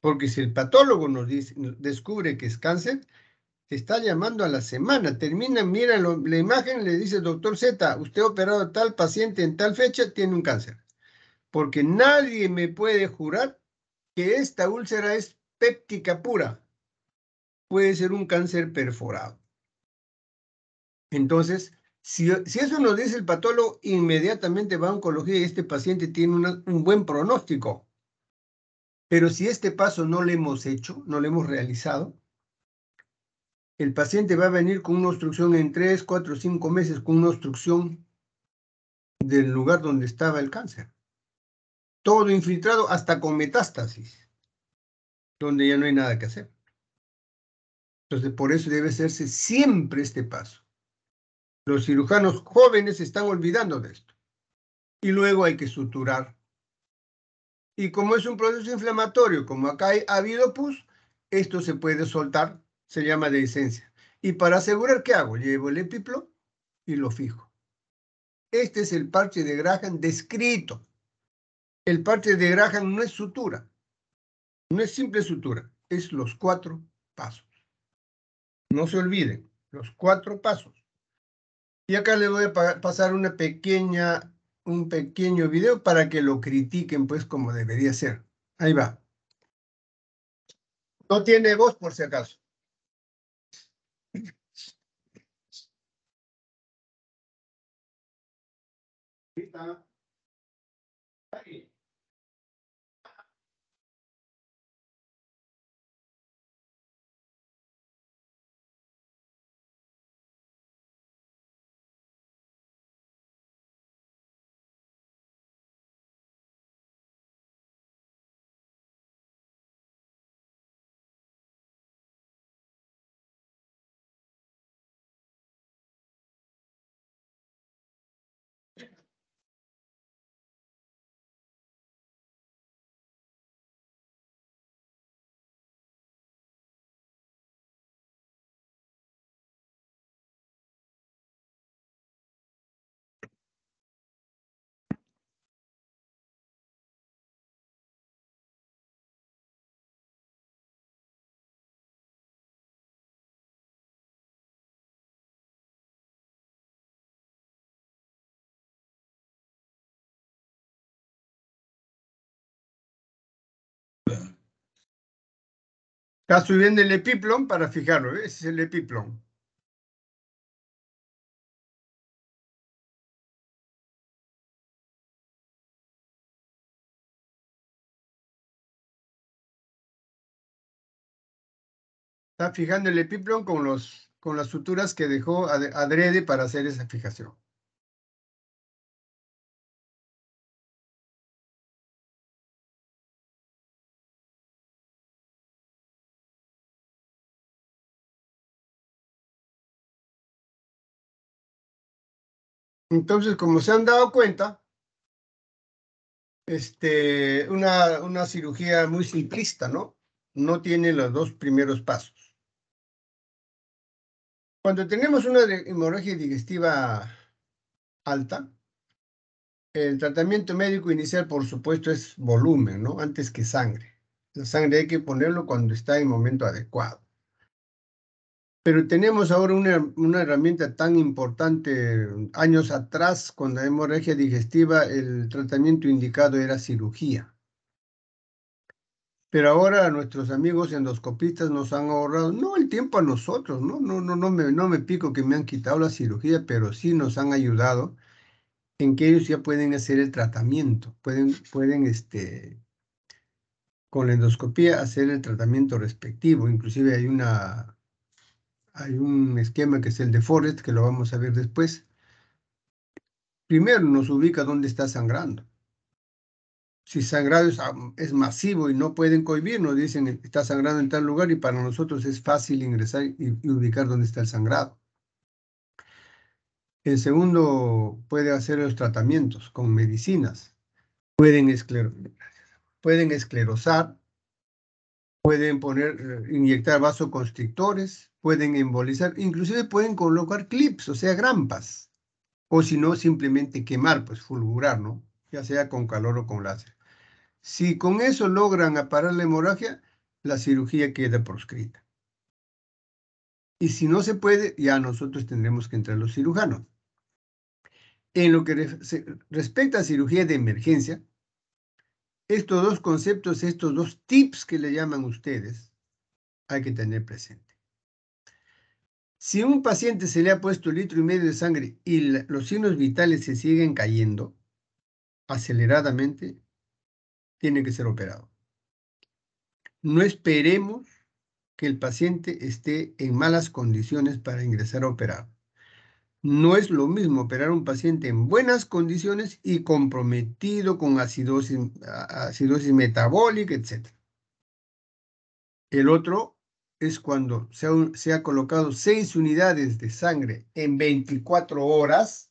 Porque si el patólogo nos dice, descubre que es cáncer, Se está llamando a la semana. Termina, mira la imagen, le dice, doctor Z, usted ha operado a tal paciente en tal fecha, tiene un cáncer. Porque nadie me puede jurar que esta úlcera es péptica pura. Puede ser un cáncer perforado. Entonces, si, eso nos dice el patólogo, inmediatamente va a oncología y este paciente tiene un buen pronóstico. Pero si este paso no lo hemos hecho, no lo hemos realizado, el paciente va a venir con una obstrucción en 3, 4, 5 meses, con una obstrucción del lugar donde estaba el cáncer. Todo infiltrado hasta con metástasis, donde ya no hay nada que hacer. Entonces, por eso debe hacerse siempre este paso. Los cirujanos jóvenes están olvidando de esto. Y luego hay que suturar. Y como es un proceso inflamatorio, como acá ha habido pus, esto se puede soltar, se llama de esencia. Y para asegurar, ¿qué hago? Llevo el epiplo y lo fijo. Este es el parche de Graham descrito. El parche de Graham no es sutura, no es simple sutura, es los cuatro pasos. No se olviden, los cuatro pasos. Y acá le voy a pasar una pequeña, un pequeño video para que lo critiquen, pues, como debería ser. Ahí va. No tiene voz, por si acaso. Ahí. Está subiendo el epiplom para fijarlo, ¿eh? ese es el epiplom. Está fijando el epiplom con, con las suturas que dejó adrede para hacer esa fijación. Entonces, como se han dado cuenta, este, una, una cirugía muy simplista, ¿no? No tiene los dos primeros pasos. Cuando tenemos una hemorragia digestiva alta, el tratamiento médico inicial, por supuesto, es volumen, ¿no? Antes que sangre. La sangre hay que ponerlo cuando está en momento adecuado. Pero tenemos ahora una, herramienta tan importante. Años atrás, con la hemorragia digestiva, el tratamiento indicado era cirugía. Pero ahora nuestros amigos endoscopistas nos han ahorrado, no el tiempo a nosotros, no, no, no, no, me, no me pico que me han quitado la cirugía, pero sí nos han ayudado en que ellos ya pueden hacer el tratamiento, pueden, pueden este, con la endoscopía hacer el tratamiento respectivo. Inclusive hay una hay un esquema que es el de Forrest, que lo vamos a ver después. Primero nos ubica dónde está sangrando. Si sangrado es, masivo y no pueden nos dicen está sangrando en tal lugar y para nosotros es fácil ingresar y, ubicar dónde está el sangrado. El segundo puede hacer los tratamientos con medicinas. Pueden, pueden esclerosar, pueden poner, eh, inyectar vasoconstrictores, pueden embolizar, inclusive pueden colocar clips, o sea, grampas, o si no, simplemente quemar, pues fulgurar, ¿no? Ya sea con calor o con láser. Si con eso logran aparar la hemorragia, la cirugía queda proscrita. Y si no se puede, ya nosotros tendremos que entrar los cirujanos. En lo que respecta a cirugía de emergencia, estos dos conceptos, estos dos tips que le llaman ustedes, hay que tener presente. Si un paciente se le ha puesto litro y medio de sangre y los signos vitales se siguen cayendo aceleradamente, tiene que ser operado. No esperemos que el paciente esté en malas condiciones para ingresar a operar. No es lo mismo operar a un paciente en buenas condiciones y comprometido con acidosis, acidosis metabólica, etc. El otro es cuando se ha, colocado seis unidades de sangre en 24 horas,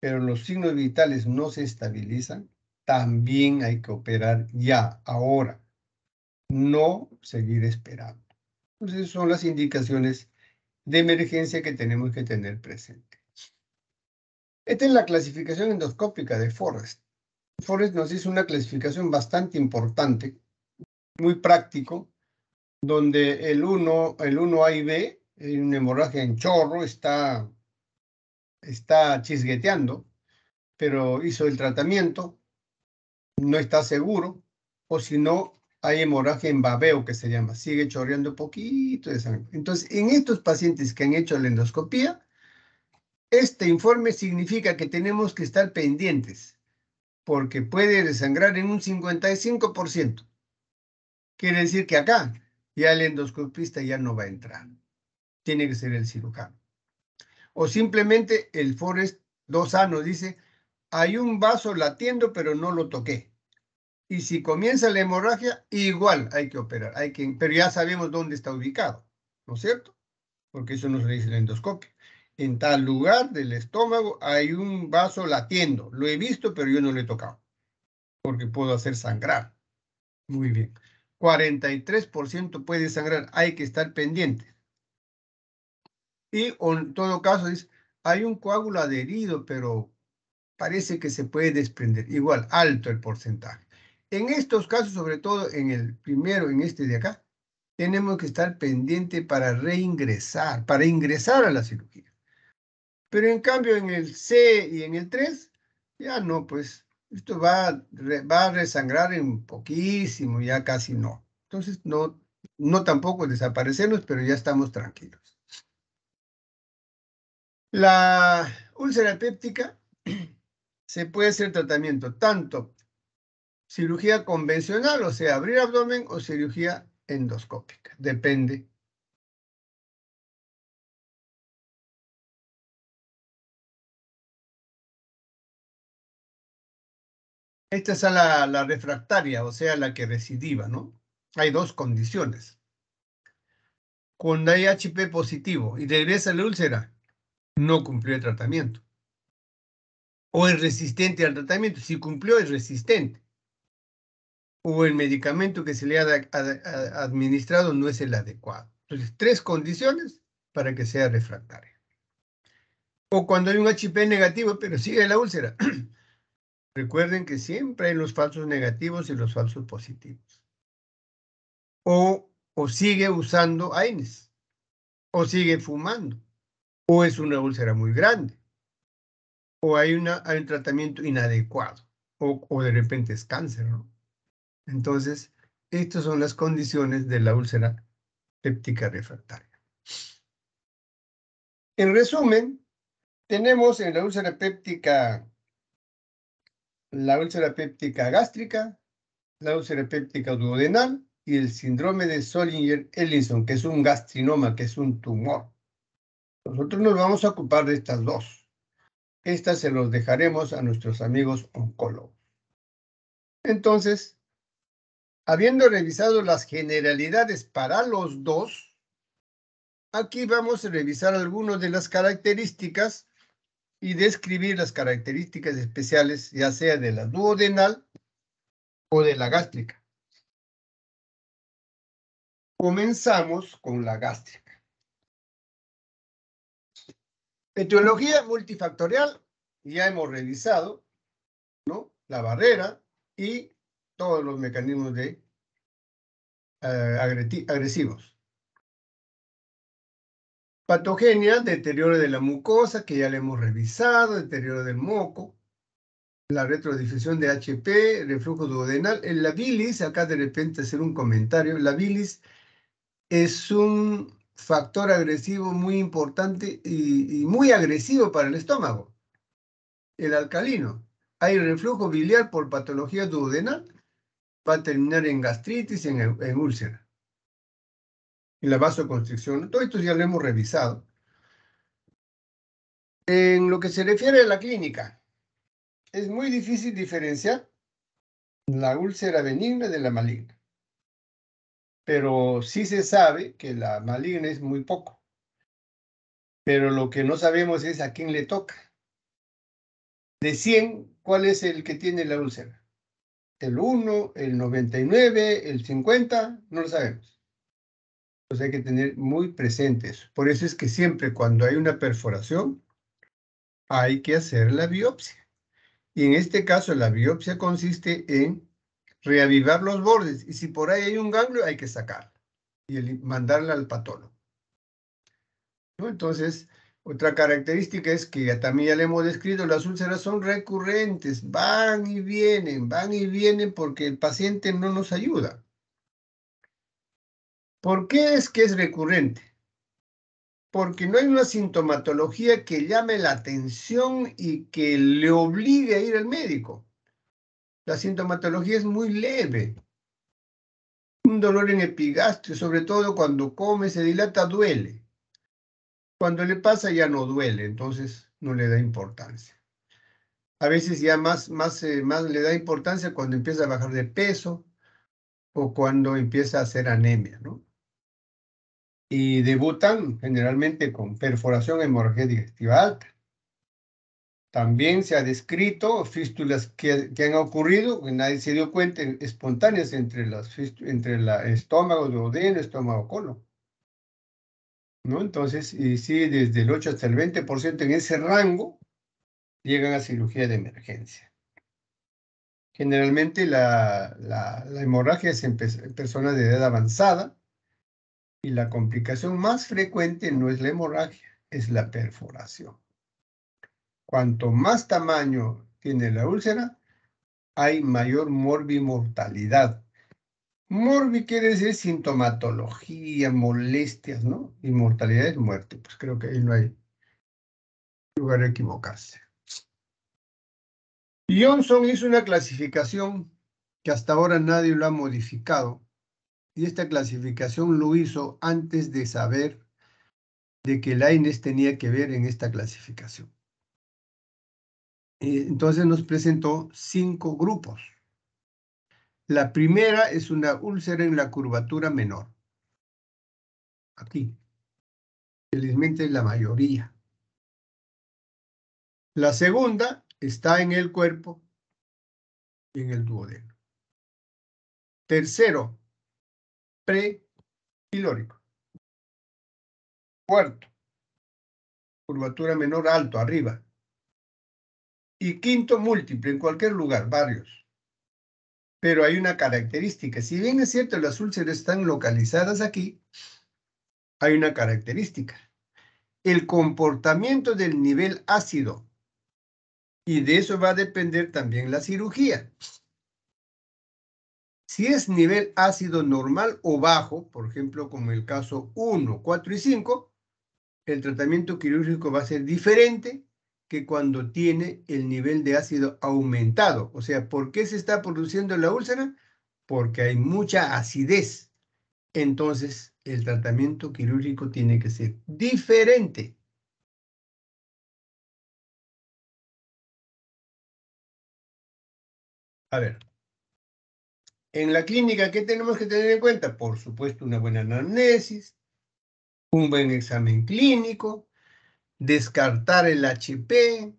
pero los signos vitales no se estabilizan, también hay que operar ya, ahora, no seguir esperando. Entonces son las indicaciones de emergencia que tenemos que tener presente. Esta es la clasificación endoscópica de Forrest. Forrest nos hizo una clasificación bastante importante, muy práctico, donde el 1, el uno a y B, en una hemorragia en chorro, está, está chisgueteando, pero hizo el tratamiento, no está seguro, o si no, hay hemorragia en babeo, que se llama, sigue chorreando poquito de sangre. Entonces, en estos pacientes que han hecho la endoscopía, este informe significa que tenemos que estar pendientes, porque puede desangrar en un 55%. Quiere decir que acá ya el endoscopista ya no va a entrar. Tiene que ser el cirujano. O simplemente el Forest 2A nos dice, hay un vaso latiendo, pero no lo toqué. Y si comienza la hemorragia, igual hay que operar, hay que, pero ya sabemos dónde está ubicado, ¿no es cierto? Porque eso nos lo dice el endoscopio. En tal lugar del estómago hay un vaso latiendo. Lo he visto, pero yo no lo he tocado, porque puedo hacer sangrar. Muy bien. 43% puede sangrar, hay que estar pendiente. Y en todo caso, hay un coágulo adherido, pero parece que se puede desprender. Igual, alto el porcentaje. En estos casos, sobre todo en el primero, en este de acá, tenemos que estar pendiente para reingresar, para ingresar a la cirugía. Pero en cambio, en el C y en el 3, ya no, pues esto va, va a resangrar en poquísimo, ya casi no. Entonces, no, no tampoco desaparecernos, pero ya estamos tranquilos. La úlcera péptica [clears throat] se puede hacer tratamiento tanto cirugía convencional, o sea, abrir abdomen o cirugía endoscópica, depende Esta es la, refractaria, o sea, la que recidiva, ¿no? Hay dos condiciones. Cuando hay HP positivo y regresa la úlcera, no cumplió el tratamiento. O es resistente al tratamiento. Si cumplió, es resistente. O el medicamento que se le ha administrado no es el adecuado. Entonces, tres condiciones para que sea refractaria. O cuando hay un HP negativo, pero sigue la úlcera. [clears throat] Recuerden que siempre hay los falsos negativos y los falsos positivos. O, sigue usando AINES, o sigue fumando, o es una úlcera muy grande, o hay, un tratamiento inadecuado, o, de repente es cáncer. Entonces, estas son las condiciones de la úlcera péptica refractaria. En resumen, tenemos en la úlcera péptica la úlcera péptica gástrica, la úlcera péptica duodenal y el síndrome de Solinger-Ellison, que es un gastrinoma, que es un tumor. Nosotros nos vamos a ocupar de estas dos. Estas se los dejaremos a nuestros amigos oncólogos. Entonces, habiendo revisado las generalidades para los dos, aquí vamos a revisar algunas de las características y describir las características especiales, ya sea de la duodenal o de la gástrica. Comenzamos con la gástrica. Etiología multifactorial, ya hemos revisado, La barrera y todos los mecanismos de, eh, agresivos. Patogenia, deterioro de la mucosa, que ya le hemos revisado, deterioro del moco, la retrodifusión de HP, reflujo duodenal. En la bilis, acá de repente hacer un comentario, la bilis es un factor agresivo muy importante y, muy agresivo para el estómago, el alcalino. Hay reflujo biliar por patología duodenal, va a terminar en gastritis, en, en úlcera y la vasoconstricción. Todo esto ya lo hemos revisado. En lo que se refiere a la clínica, es muy difícil diferenciar la úlcera benigna de la maligna. Pero sí se sabe que la maligna es muy poco. Pero lo que no sabemos es a quién le toca. De 100, ¿cuál es el que tiene la úlcera? ¿El 1, el 99, el 50? No lo sabemos. Entonces pues hay que tener muy eso. Por eso es que siempre cuando hay una perforación, hay que hacer la biopsia. Y en este caso la biopsia consiste en reavivar los bordes y si por ahí hay un ganglio hay que sacarlo y mandarla al patólogo. Entonces, otra característica es que también ya le hemos descrito, las úlceras son recurrentes, van y vienen, van y vienen porque el paciente no nos ayuda. ¿Por qué es que es recurrente? Porque no hay una sintomatología que llame la atención y que le obligue a ir al médico. La sintomatología es muy leve. Un dolor en epigastrio, sobre todo cuando come, se dilata, duele. Cuando le pasa ya no duele, entonces no le da importancia. A veces ya más, más, eh, más le da importancia cuando empieza a bajar de peso o cuando empieza a hacer anemia, ¿no? y debutan generalmente con perforación hemorragia digestiva alta. También se ha descrito fístulas que, han ocurrido, que nadie se dio cuenta, espontáneas entre, las, entre la estómago, duodeno, estómago, colon. ¿No? Entonces, y sí, desde el 8 hasta el 20% en ese rango llegan a cirugía de emergencia. Generalmente la, la, hemorragia es en personas de edad avanzada, y la complicación más frecuente no es la hemorragia, es la perforación. Cuanto más tamaño tiene la úlcera, hay mayor morbimortalidad. Morbi quiere decir sintomatología, molestias, ¿no? Y mortalidad es muerte. Pues creo que ahí no hay lugar a equivocarse. Johnson hizo una clasificación que hasta ahora nadie lo ha modificado y esta clasificación lo hizo antes de saber de que Laines tenía que ver en esta clasificación. Eh, entonces nos presentó cinco grupos. La primera es una úlcera en la curvatura menor. Aquí. Felizmente la mayoría. La segunda está en el cuerpo, y en el duodeno. Tercero, prepilórico. Cuarto, curvatura menor alto, arriba. Y quinto, múltiple, en cualquier lugar, varios. Pero hay una característica. Si bien es cierto, las úlceras están localizadas aquí, hay una característica. El comportamiento del nivel ácido. Y de eso va a depender también la cirugía. Si es nivel ácido normal o bajo, por ejemplo, como el caso 1, 4 y 5, el tratamiento quirúrgico va a ser diferente que cuando tiene el nivel de ácido aumentado. O sea, ¿por qué se está produciendo la úlcera? Porque hay mucha acidez. Entonces, el tratamiento quirúrgico tiene que ser diferente. A ver. En la clínica, ¿qué tenemos que tener en cuenta? Por supuesto, una buena anamnesis, un buen examen clínico, descartar el HP,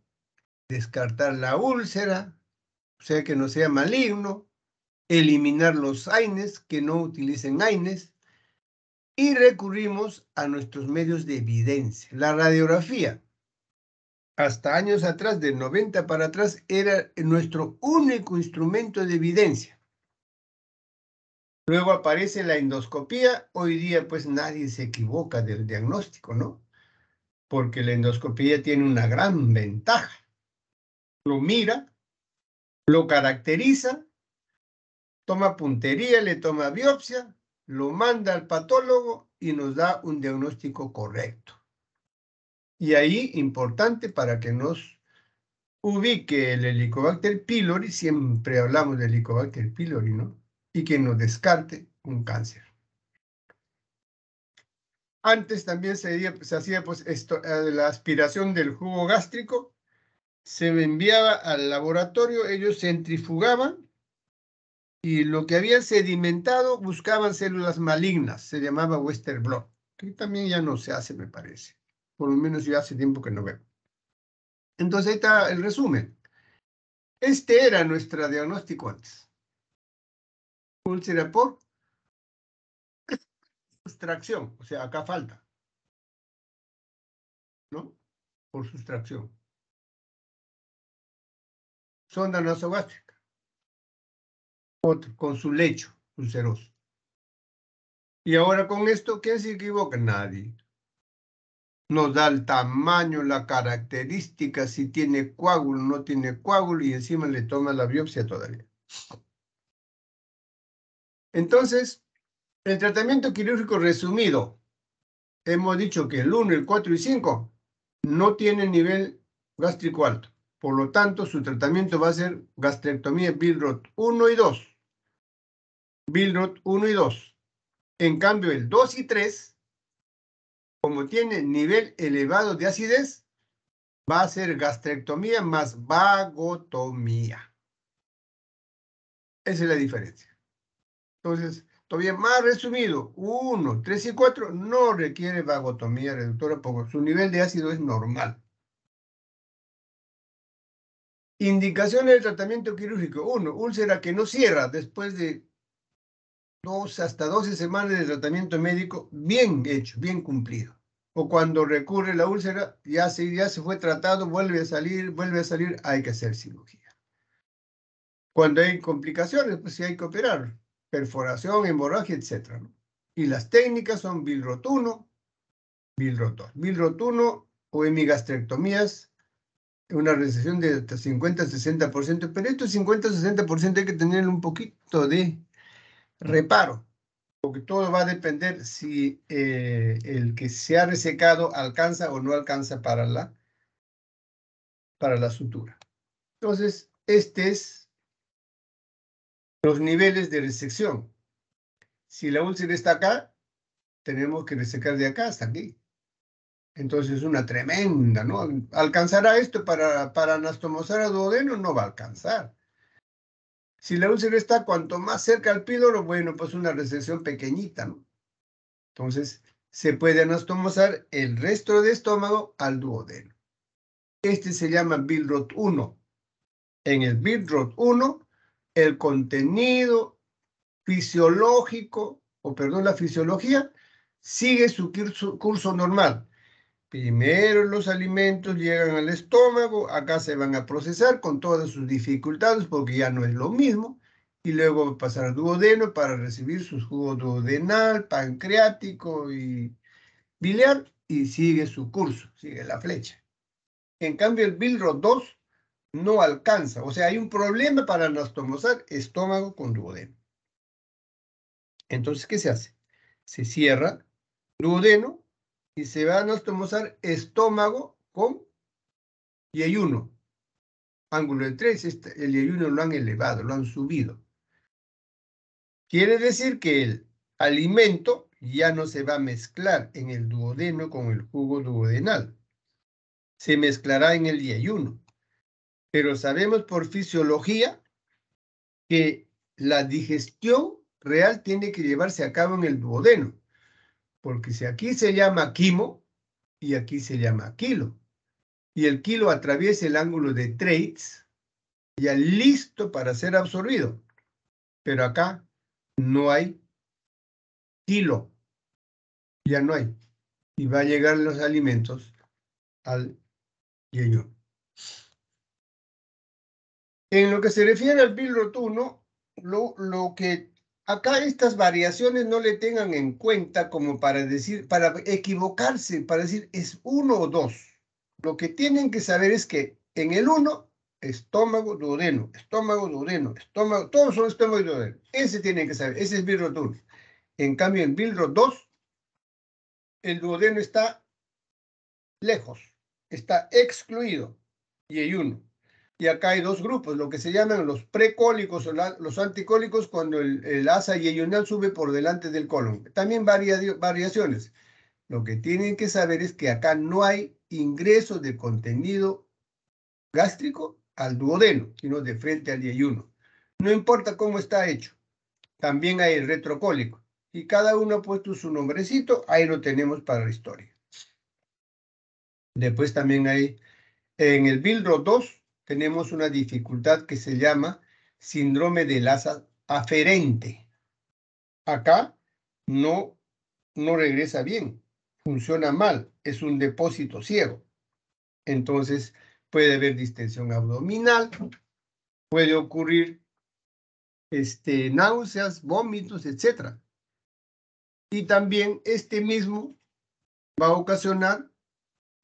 descartar la úlcera, o sea que no sea maligno, eliminar los AINES, que no utilicen AINES, y recurrimos a nuestros medios de evidencia. La radiografía, hasta años atrás, de 90 para atrás, era nuestro único instrumento de evidencia. Luego aparece la endoscopía. Hoy día pues nadie se equivoca del diagnóstico, ¿no? Porque la endoscopía tiene una gran ventaja. Lo mira, lo caracteriza, toma puntería, le toma biopsia, lo manda al patólogo y nos da un diagnóstico correcto. Y ahí, importante para que nos ubique el Helicobacter pylori, siempre hablamos de Helicobacter pylori, ¿no? y que nos descarte un cáncer. Antes también se, hacía pues, esto, eh, la aspiración del jugo gástrico, se enviaba al laboratorio, ellos centrifugaban y lo que habían sedimentado buscaban células malignas, se llamaba Westerblot que también ya no se hace, me parece. Por lo menos yo hace tiempo que no veo. Entonces ahí está el resumen. Este era nuestro diagnóstico antes. Úlcera por sustracción, o sea, acá falta. ¿No? Por sustracción. Sonda nasogástrica. con su lecho ulceroso. Y ahora con esto, ¿quién se equivoca? Nadie. Nos da el tamaño, la característica, si tiene coágulo, no tiene coágulo, y encima le toma la biopsia todavía. Entonces, el tratamiento quirúrgico resumido, hemos dicho que el 1, el 4 y 5 no tienen nivel gástrico alto. Por lo tanto, su tratamiento va a ser gastrectomía Billroth 1 y 2. Billroth 1 y 2. En cambio, el 2 y 3, como tiene nivel elevado de acidez, va a ser gastrectomía más vagotomía. Esa es la diferencia. Entonces, todavía más resumido, 1, 3 y 4 no requiere vagotomía reductora porque su nivel de ácido es normal. Indicaciones del tratamiento quirúrgico. 1. Úlcera que no cierra después de 2 hasta 12 semanas de tratamiento médico bien hecho, bien cumplido. O cuando recurre la úlcera, ya se, ya se fue tratado, vuelve a salir, vuelve a salir, hay que hacer cirugía. Cuando hay complicaciones, pues sí hay que operar perforación, hemorragia, etc. Y las técnicas son bilrotuno, bilrotor, bilrotuno o hemigastrectomías, una recesión de hasta 50-60%, pero estos 50-60% hay que tener un poquito de reparo, porque todo va a depender si eh, el que se ha resecado alcanza o no alcanza para la, para la sutura. Entonces, este es los niveles de resección. Si la úlcera está acá, tenemos que resecar de acá hasta aquí. Entonces es una tremenda, ¿no? ¿Alcanzará esto para, para anastomosar al duodeno? No va a alcanzar. Si la úlcera está cuanto más cerca al píloro, bueno, pues una resección pequeñita, ¿no? Entonces, se puede anastomosar el resto del estómago al duodeno. Este se llama Bilrot 1. En el Bilrot 1 el contenido fisiológico, o perdón, la fisiología, sigue su curso, normal. Primero los alimentos llegan al estómago, acá se van a procesar con todas sus dificultades porque ya no es lo mismo, y luego pasar al duodeno para recibir sus jugos duodenal, pancreático y biliar, y sigue su curso, sigue la flecha. En cambio, el Bilro 2 no alcanza. O sea, hay un problema para anastomosar estómago con duodeno. Entonces, ¿qué se hace? Se cierra duodeno y se va a anastomosar estómago con yeyuno. Ángulo de 3, este, el yeyuno lo han elevado, lo han subido. Quiere decir que el alimento ya no se va a mezclar en el duodeno con el jugo duodenal. Se mezclará en el yeyuno pero sabemos por fisiología que la digestión real tiene que llevarse a cabo en el duodeno, porque si aquí se llama quimo y aquí se llama kilo, y el kilo atraviesa el ángulo de Treitz, ya listo para ser absorbido, pero acá no hay kilo, ya no hay, y va a llegar los alimentos al lleno. En lo que se refiere al bill uno, lo, lo que acá estas variaciones no le tengan en cuenta como para decir, para equivocarse, para decir es uno o dos. Lo que tienen que saber es que en el uno, estómago, duodeno, estómago, duodeno, estómago, todos son estómago duodeno. Ese tienen que saber, ese es bill 1. En cambio, en bill 2, el duodeno está lejos, está excluido. Y hay uno. Y acá hay dos grupos, lo que se llaman los precólicos o los anticólicos cuando el, asa y sube por delante del colon. También varias variaciones. Lo que tienen que saber es que acá no hay ingreso de contenido gástrico al duodeno, sino de frente al yeyuno. No importa cómo está hecho. También hay el retrocólico. Y cada uno ha puesto su nombrecito, ahí lo tenemos para la historia. Después también hay en el Bildro 2, tenemos una dificultad que se llama síndrome de asa aferente. Acá no, no regresa bien, funciona mal, es un depósito ciego. Entonces puede haber distensión abdominal, puede ocurrir este, náuseas, vómitos, etc. Y también este mismo va a ocasionar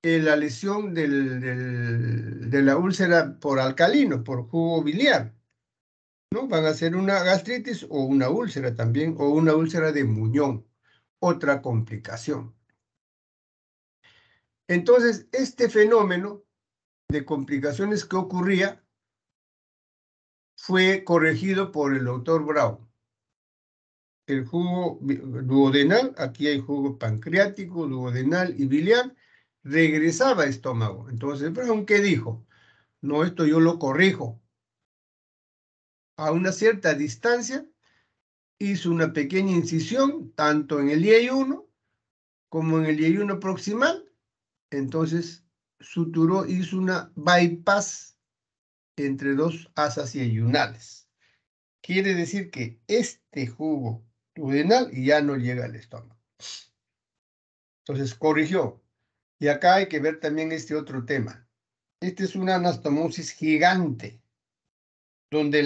la lesión de la úlcera por alcalino, por jugo biliar. ¿no? Van a ser una gastritis o una úlcera también, o una úlcera de muñón, otra complicación. Entonces, este fenómeno de complicaciones que ocurría fue corregido por el doctor Brown. El jugo duodenal, aquí hay jugo pancreático, duodenal y biliar, regresaba a estómago. Entonces Brown, ¿qué dijo? No, esto yo lo corrijo. A una cierta distancia hizo una pequeña incisión, tanto en el IE1 como en el IE1 proximal. Entonces suturó, hizo una bypass entre dos asas ayunales. Quiere decir que este jugo duodenal ya no llega al estómago. Entonces corrigió y acá hay que ver también este otro tema. Esta es una anastomosis gigante, donde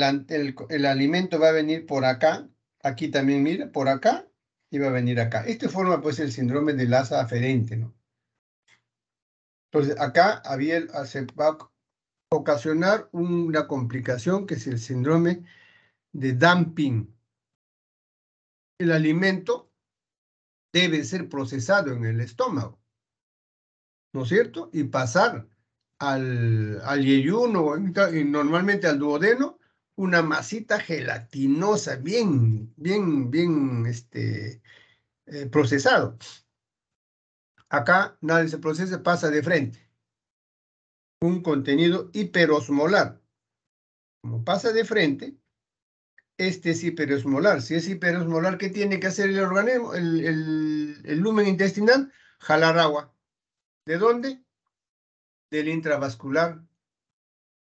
el, alimento va a venir por acá, aquí también mira, por acá, y va a venir acá. Este forma pues el síndrome de Lassa aferente, ¿no? Entonces acá había, va a ocasionar una complicación que es el síndrome de dumping. El alimento debe ser procesado en el estómago. ¿no es cierto? Y pasar al, al yeyuno, y normalmente al duodeno, una masita gelatinosa, bien, bien, bien este, eh, procesado. Acá nadie se procesa, pasa de frente. Un contenido hiperosmolar. Como pasa de frente, este es hiperosmolar. Si es hiperosmolar, ¿qué tiene que hacer el organismo? el lumen intestinal, jalar agua. ¿De dónde? Del intravascular.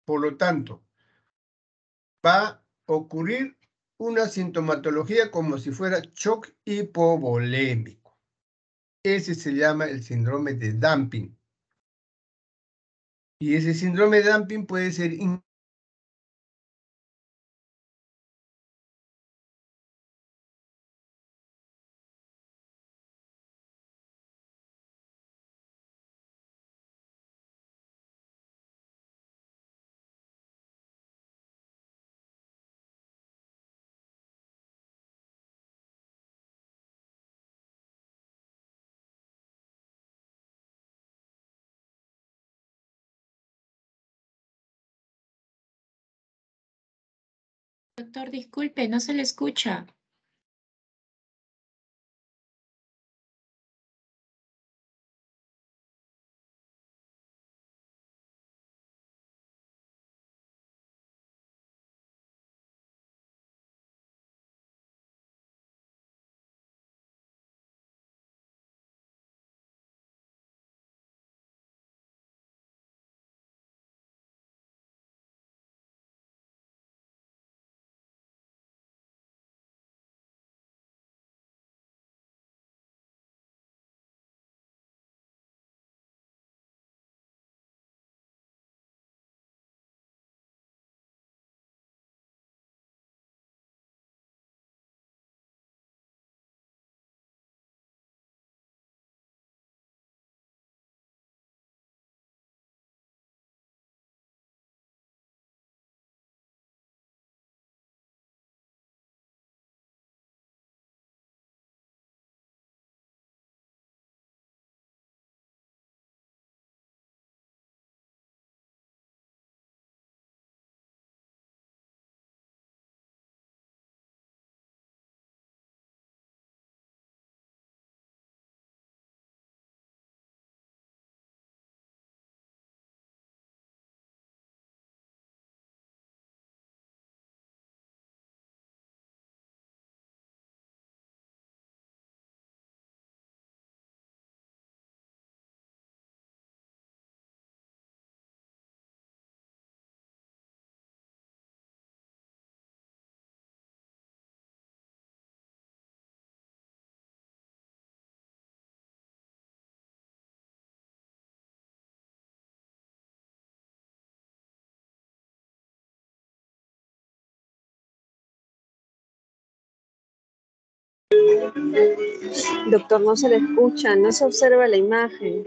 Por lo tanto, va a ocurrir una sintomatología como si fuera shock hipovolémico. Ese se llama el síndrome de dumping. Y ese síndrome de dumping puede ser Doctor, disculpe, no se le escucha. Doctor, no se le escucha, no se observa la imagen.